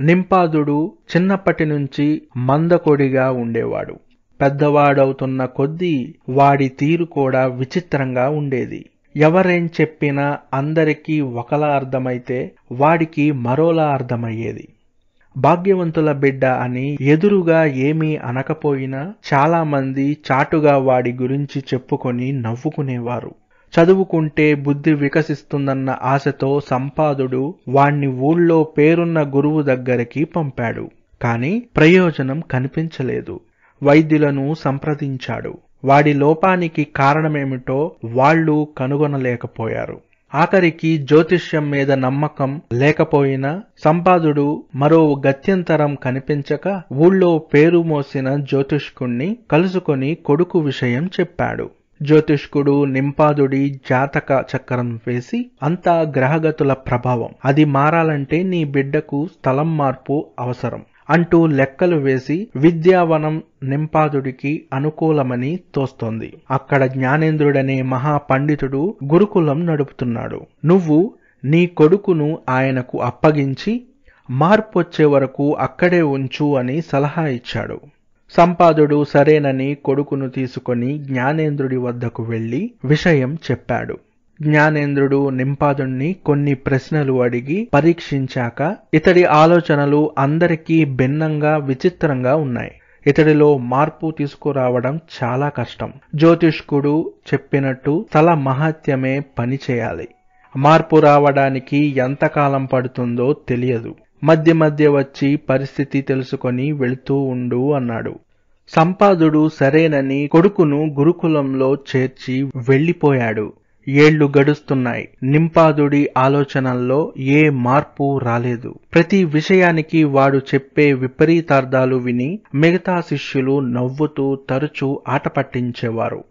నింపాదుడు చిన్నప్పటి నుంచి మందకొడిగా ఉండేవాడు పెద్దవాడవుతున్న కొద్దీ వాడి తీరు కూడా విచిత్రంగా ఉండేది ఎవరేం చెప్పినా అందరికీ ఒకలా అర్థమైతే వాడికి మరోలా అర్థమయ్యేది భాగ్యవంతుల బిడ్డ అని ఎదురుగా ఏమీ అనకపోయినా చాలామంది చాటుగా వాడి గురించి చెప్పుకొని నవ్వుకునేవారు చదువుకుంటే బుద్ధి వికసిస్తుందన్న ఆశతో సంపాదుడు వాణ్ణి ఊళ్ళో పేరున్న గురువు దగ్గరికి పంపాడు కాని ప్రయోజనం కనిపించలేదు వైద్యులను సంప్రదించాడు వాడి లోపానికి కారణమేమిటో వాళ్ళు కనుగొనలేకపోయారు ఆఖరికి జ్యోతిష్యం మీద నమ్మకం లేకపోయినా సంపాదుడు మరో గత్యంతరం కనిపించక ఊళ్ళో పేరు మోసిన జ్యోతిష్కుణ్ణి కలుసుకొని కొడుకు విషయం చెప్పాడు జ్యోతిష్కుడు నింపాదుడి జాతక చక్రం వేసి అంతా గ్రహగతుల ప్రభావం అది మారాలంటే నీ బిడ్డకు స్థలం మార్పు అవసరం అంటూ లెక్కలు వేసి విద్యావనం నింపాదుడికి అనుకూలమని తోస్తోంది అక్కడ జ్ఞానేంద్రుడనే మహాపండితుడు గురుకులం నడుపుతున్నాడు నువ్వు నీ కొడుకును ఆయనకు అప్పగించి వచ్చే వరకు అక్కడే ఉంచు అని సలహా ఇచ్చాడు సంపాదుడు సరేనని కొడుకును తీసుకొని జ్ఞానేంద్రుడి వద్దకు వెళ్ళి విషయం చెప్పాడు జ్ఞానేంద్రుడు నింపాదుణ్ణి కొన్ని ప్రశ్నలు అడిగి పరీక్షించాక ఇతడి ఆలోచనలు అందరికీ భిన్నంగా విచిత్రంగా ఉన్నాయి ఇతడిలో మార్పు తీసుకురావడం చాలా కష్టం జ్యోతిష్కుడు చెప్పినట్టు తల మహత్యమే పనిచేయాలి మార్పు రావడానికి ఎంతకాలం పడుతుందో తెలియదు మధ్య మధ్య వచ్చి పరిస్థితి తెలుసుకొని వెళుతూ ఉండు అన్నాడు సంపాదుడు సరేనని కొడుకును గురుకులంలో చేర్చి వెళ్ళిపోయాడు ఏళ్లు గడుస్తున్నాయి నింపాదుడి ఆలోచనల్లో ఏ మార్పు రాలేదు ప్రతి విషయానికి వాడు చెప్పే విపరీతార్థాలు విని మిగతా శిష్యులు నవ్వుతూ తరచూ ఆట పట్టించేవారు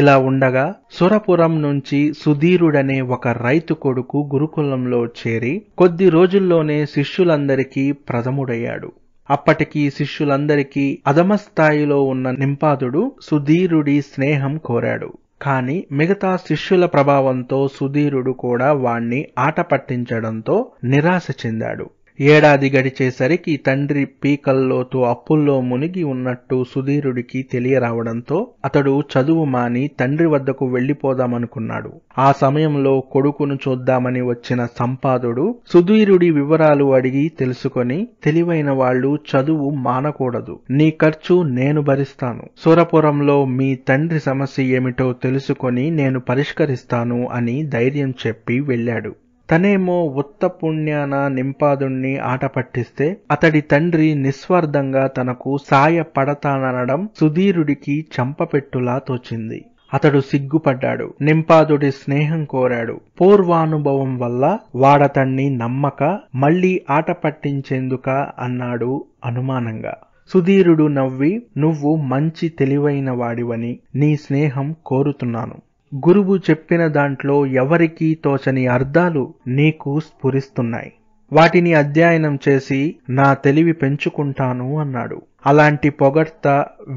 ఇలా ఉండగా సురపురం నుంచి సుధీరుడనే ఒక రైతు కొడుకు గురుకులంలో చేరి కొద్ది రోజుల్లోనే శిష్యులందరికీ ప్రథముడయ్యాడు అప్పటికి శిష్యులందరికీ అధమస్థాయిలో ఉన్న నింపాదుడు సుధీరుడి స్నేహం కోరాడు కాని మిగతా శిష్యుల ప్రభావంతో సుధీరుడు కూడా వాణ్ణి ఆట పట్టించడంతో నిరాశ చెందాడు ఏడాది గడిచేసరికి తండ్రి పీకల్లోతు అప్పుల్లో మునిగి ఉన్నట్టు సుధీరుడికి తెలియరావడంతో అతడు చదువు మాని తండ్రి వద్దకు వెళ్లిపోదామనుకున్నాడు ఆ సమయంలో కొడుకును చూద్దామని వచ్చిన సంపాదుడు సుధీరుడి వివరాలు అడిగి తెలుసుకొని తెలివైన వాళ్ళు చదువు మానకూడదు నీ ఖర్చు నేను భరిస్తాను సురపురంలో మీ తండ్రి సమస్య ఏమిటో తెలుసుకొని నేను పరిష్కరిస్తాను అని ధైర్యం చెప్పి వెళ్ళాడు తనేమో ఉత్త పుణ్యాన నింపాదుణ్ణి ఆట పట్టిస్తే అతడి తండ్రి నిస్వార్థంగా తనకు సాయపడతాననడం సుధీరుడికి చంపపెట్టులా తోచింది అతడు సిగ్గుపడ్డాడు నింపాదుడి స్నేహం కోరాడు పూర్వానుభవం వల్ల వాడతణ్ణి నమ్మక మళ్ళీ ఆట పట్టించేందుక అన్నాడు అనుమానంగా సుధీరుడు నవ్వి నువ్వు మంచి తెలివైన వాడివని నీ స్నేహం కోరుతున్నాను గురువు చెప్పిన దాంట్లో ఎవరికీ తోచని అర్థాలు నీకు స్ఫురిస్తున్నాయి వాటిని అధ్యయనం చేసి నా తెలివి పెంచుకుంటాను అన్నాడు అలాంటి పొగడ్త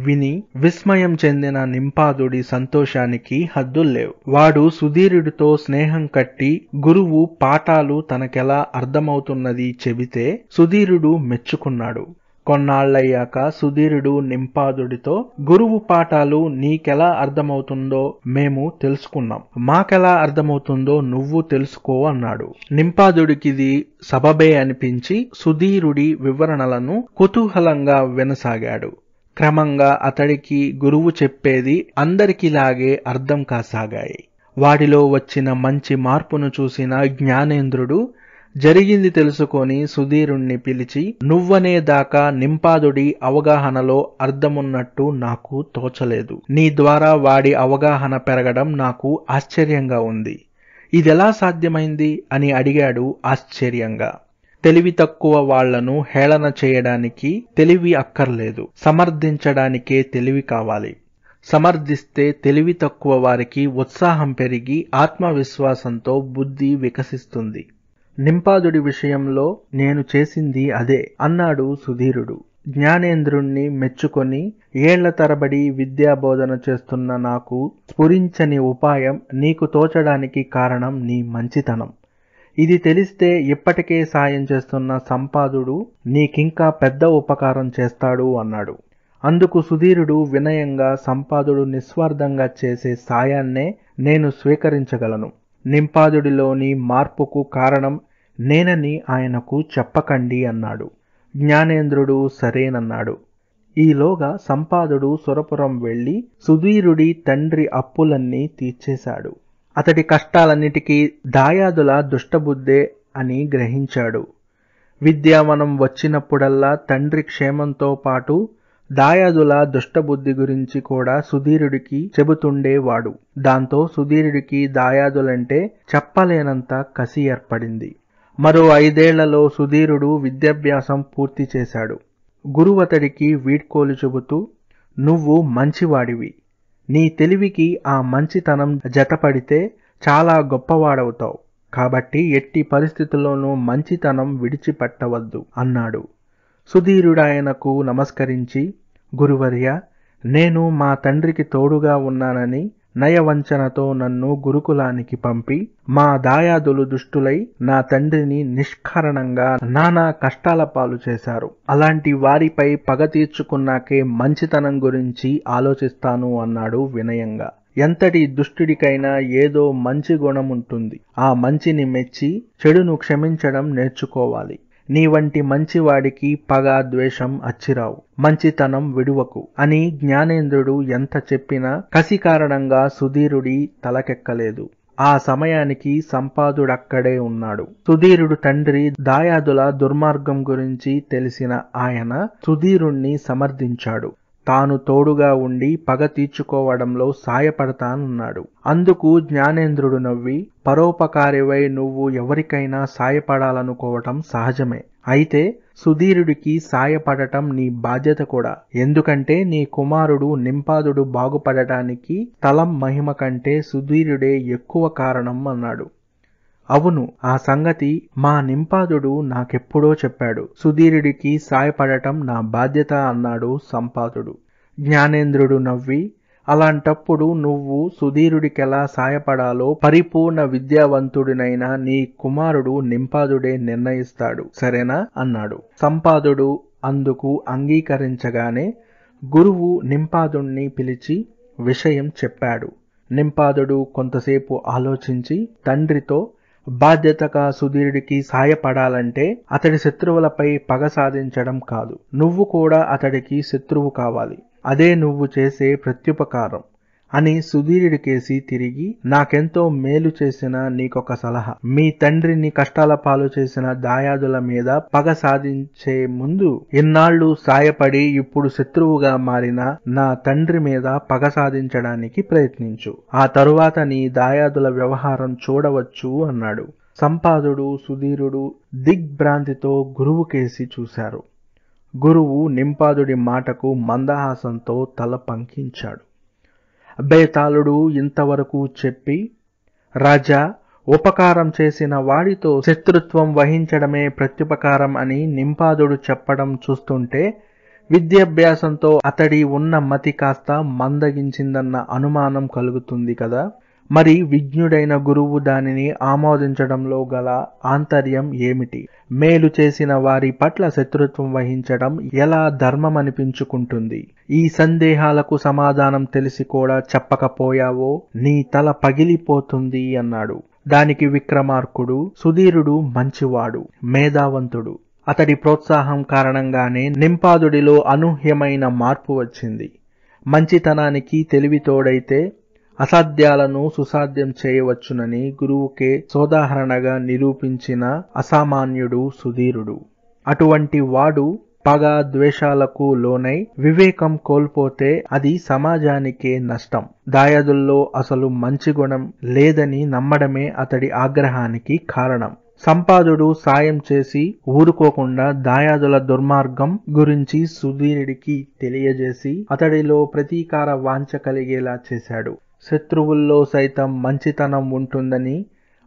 విని విస్మయం చెందిన నింపాదుడి సంతోషానికి హద్దుల్లేవు వాడు సుధీరుడితో స్నేహం కట్టి గురువు పాఠాలు తనకెలా అర్థమవుతున్నది చెబితే సుధీరుడు మెచ్చుకున్నాడు కొన్నాళ్లయ్యాక సుధీరుడు నింపాదుడితో గురువు పాఠాలు నీకెలా అర్థమవుతుందో మేము తెలుసుకున్నాం మాకెలా అర్థమవుతుందో నువ్వు తెలుసుకో అన్నాడు నింపాదుడికిది సబబే అనిపించి సుధీరుడి వివరణలను కుతూహలంగా వినసాగాడు క్రమంగా అతడికి గురువు చెప్పేది అందరికిలాగే అర్థం కాసాగాయి వాడిలో వచ్చిన మంచి మార్పును చూసిన జ్ఞానేంద్రుడు జరిగింది తెలుసుకొని సుధీరుణ్ణి పిలిచి నువ్వనేదాకా నింపాదుడి అవగాహనలో అర్థమున్నట్టు నాకు తోచలేదు నీ ద్వారా వాడి అవగాహన పెరగడం నాకు ఆశ్చర్యంగా ఉంది ఇదెలా సాధ్యమైంది అని అడిగాడు ఆశ్చర్యంగా తెలివి తక్కువ వాళ్లను హేళన చేయడానికి తెలివి అక్కర్లేదు సమర్థించడానికే తెలివి కావాలి సమర్థిస్తే తెలివి తక్కువ వారికి ఉత్సాహం పెరిగి ఆత్మవిశ్వాసంతో బుద్ధి వికసిస్తుంది నింపాదుడి విషయంలో నేను చేసింది అదే అన్నాడు సుధీరుడు జ్ఞానేంద్రుణ్ణి మెచ్చుకొని ఏళ్ల తరబడి విద్యాబోధన చేస్తున్న నాకు స్ఫురించని ఉపాయం నీకు తోచడానికి కారణం నీ మంచితనం ఇది తెలిస్తే ఇప్పటికే సాయం చేస్తున్న సంపాదుడు నీకింకా పెద్ద ఉపకారం చేస్తాడు అన్నాడు అందుకు సుధీరుడు వినయంగా సంపాదుడు నిస్వార్థంగా చేసే సాయాన్నే నేను స్వీకరించగలను నింపాదుడిలోని మార్పుకు కారణం నేనని ఆయనకు చెప్పకండి అన్నాడు జ్ఞానేంద్రుడు సరేనన్నాడు ఈలోగా సంపాదుడు సురపురం వెళ్ళి సుధీరుడి తండ్రి అప్పులన్నీ తీర్చేశాడు అతడి కష్టాలన్నిటికీ దాయాదుల దుష్టబుద్ధే అని గ్రహించాడు విద్యావనం వచ్చినప్పుడల్లా తండ్రి క్షేమంతో పాటు దాయాదుల దుష్టబుద్ధి గురించి కూడా సుధీరుడికి చెబుతుండేవాడు దాంతో సుధీరుడికి దాయాదులంటే చెప్పలేనంత కసి ఏర్పడింది మరో ఐదేళ్లలో సుధీరుడు విద్యాభ్యాసం పూర్తి చేశాడు గురువతడికి వీడ్కోలు చెబుతూ నువ్వు మంచివాడివి నీ తెలివికి ఆ మంచితనం జతపడితే చాలా గొప్పవాడవుతావు కాబట్టి ఎట్టి పరిస్థితుల్లోనూ మంచితనం విడిచిపెట్టవద్దు అన్నాడు సుధీరుడాయనకు నమస్కరించి గురువర్య నేను మా తండ్రికి తోడుగా ఉన్నానని నయవంచనతో నన్ను గురుకులానికి పంపి మా దాయాదులు దుష్టులై నా తండ్రిని నిష్కారణంగా నానా కష్టాల పాలు చేశారు అలాంటి వారిపై పగ తీర్చుకున్నాకే మంచితనం గురించి ఆలోచిస్తాను అన్నాడు వినయంగా ఎంతటి దుష్టుడికైనా ఏదో మంచి గుణం ఉంటుంది ఆ మంచిని మెచ్చి చెడును క్షమించడం నేర్చుకోవాలి నీ వంటి మంచివాడికి పగ ద్వేషం అచ్చిరావు మంచితనం విడువకు అని జ్ఞానేంద్రుడు ఎంత చెప్పినా కసి కారణంగా సుధీరుడి తలకెక్కలేదు ఆ సమయానికి సంపాదుడక్కడే ఉన్నాడు సుధీరుడు తండ్రి దాయాదుల దుర్మార్గం గురించి తెలిసిన ఆయన సుధీరుణ్ణి సమర్థించాడు తాను తోడుగా ఉండి పగ తీర్చుకోవడంలో సాయపడతానన్నాడు అందుకు జ్ఞానేంద్రుడు నవ్వి పరోపకారివై నువ్వు ఎవరికైనా సాయపడాలనుకోవటం సహజమే అయితే సుధీరుడికి సాయపడటం నీ బాధ్యత కూడా ఎందుకంటే నీ కుమారుడు నింపాదుడు బాగుపడటానికి తలం మహిమ కంటే సుధీరుడే ఎక్కువ కారణం అన్నాడు అవును ఆ సంగతి మా నింపాదుడు నాకెప్పుడో చెప్పాడు సుధీరుడికి సాయపడటం నా బాధ్యత అన్నాడు సంపాదుడు జ్ఞానేంద్రుడు నవ్వి అలాంటప్పుడు నువ్వు సుధీరుడికెలా సాయపడాలో పరిపూర్ణ విద్యావంతుడినైన నీ కుమారుడు నింపాదుడే నిర్ణయిస్తాడు సరేనా అన్నాడు సంపాదుడు అందుకు అంగీకరించగానే గురువు నింపాదుణ్ణి పిలిచి విషయం చెప్పాడు నింపాదుడు కొంతసేపు ఆలోచించి తండ్రితో బాధ్యతగా సుధీరుడికి సాయపడాలంటే అతడి శత్రువులపై పగ సాధించడం కాదు నువ్వు కూడా అతడికి శత్రువు కావాలి అదే నువ్వు చేసే ప్రత్యుపకారం అని సుధీరుడికేసి తిరిగి నాకెంతో మేలు చేసిన నీకొక సలహా మీ తండ్రిని కష్టాల పాలు చేసిన దాయాదుల మీద పగ సాధించే ముందు ఇన్నాళ్ళు సాయపడి ఇప్పుడు శత్రువుగా మారిన నా తండ్రి మీద పగ సాధించడానికి ప్రయత్నించు ఆ తరువాత నీ దాయాదుల వ్యవహారం చూడవచ్చు అన్నాడు సంపాదుడు సుధీరుడు దిగ్భ్రాంతితో గురువుకేసి చూశారు గురువు నింపాదుడి మాటకు మందహాసంతో తల పంకించాడు బేతాళుడు ఇంతవరకు చెప్పి రాజా ఉపకారం చేసిన వాడితో శత్రుత్వం వహించడమే ప్రత్యుపకారం అని నింపాదుడు చెప్పడం చూస్తుంటే విద్యాభ్యాసంతో అతడి ఉన్న మతి కాస్త మందగించిందన్న అనుమానం కలుగుతుంది కదా మరి విజ్ఞుడైన గురువు దానిని ఆమోదించడంలో గల ఆంతర్యం ఏమిటి మేలు చేసిన వారి పట్ల శత్రుత్వం వహించడం ఎలా ధర్మం అనిపించుకుంటుంది ఈ సందేహాలకు సమాధానం తెలిసి కూడా చెప్పకపోయావో నీ తల పగిలిపోతుంది అన్నాడు దానికి విక్రమార్కుడు సుధీరుడు మంచివాడు మేధావంతుడు అతడి ప్రోత్సాహం కారణంగానే నింపాదుడిలో అనూహ్యమైన మార్పు వచ్చింది మంచితనానికి తెలివి తోడైతే అసాధ్యాలను సుసాధ్యం చేయవచ్చునని గురువుకే సోదాహరణగా నిరూపించిన అసామాన్యుడు సుధీరుడు అటువంటి వాడు పగ ద్వేషాలకు లోనై వివేకం కోల్పోతే అది సమాజానికే నష్టం దాయదుల్లో అసలు మంచి గుణం లేదని నమ్మడమే అతడి ఆగ్రహానికి కారణం సంపాదుడు సాయం చేసి ఊరుకోకుండా దాయాదుల దుర్మార్గం గురించి సుధీరుడికి తెలియజేసి అతడిలో ప్రతీకార వాంఛ కలిగేలా చేశాడు శత్రువుల్లో సైతం మంచితనం ఉంటుందని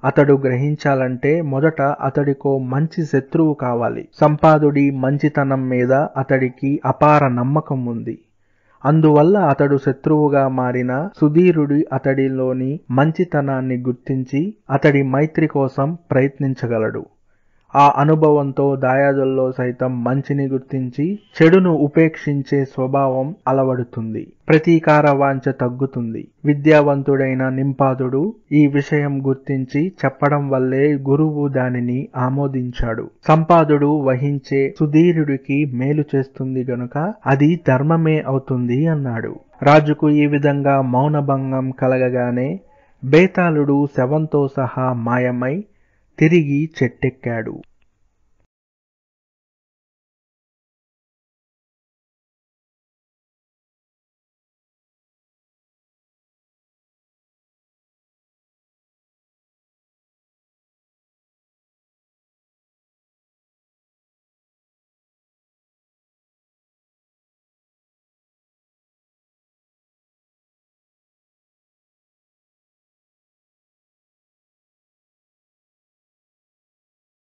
అతడు గ్రహించాలంటే మొదట అతడికో మంచి శత్రువు కావాలి సంపాదుడి మంచితనం మీద అతడికి అపార నమ్మకం ఉంది అందువల్ల అతడు శత్రువుగా మారిన సుధీరుడి అతడిలోని మంచితనాన్ని గుర్తించి అతడి మైత్రి కోసం ప్రయత్నించగలడు ఆ అనుభవంతో దాయాదుల్లో సైతం మంచిని గుర్తించి చెడును ఉపేక్షించే స్వభావం అలవడుతుంది ప్రతీకార వాంచ తగ్గుతుంది విద్యావంతుడైన నింపాదుడు ఈ విషయం గుర్తించి చెప్పడం వల్లే గురువు దానిని ఆమోదించాడు సంపాదుడు వహించే సుధీరుడికి మేలు చేస్తుంది గనుక అది ధర్మమే అవుతుంది అన్నాడు రాజుకు ఈ విధంగా మౌనభంగం కలగగానే బేతాళుడు శవంతో సహా మాయమై తిరిగి చెట్టెక్కాడు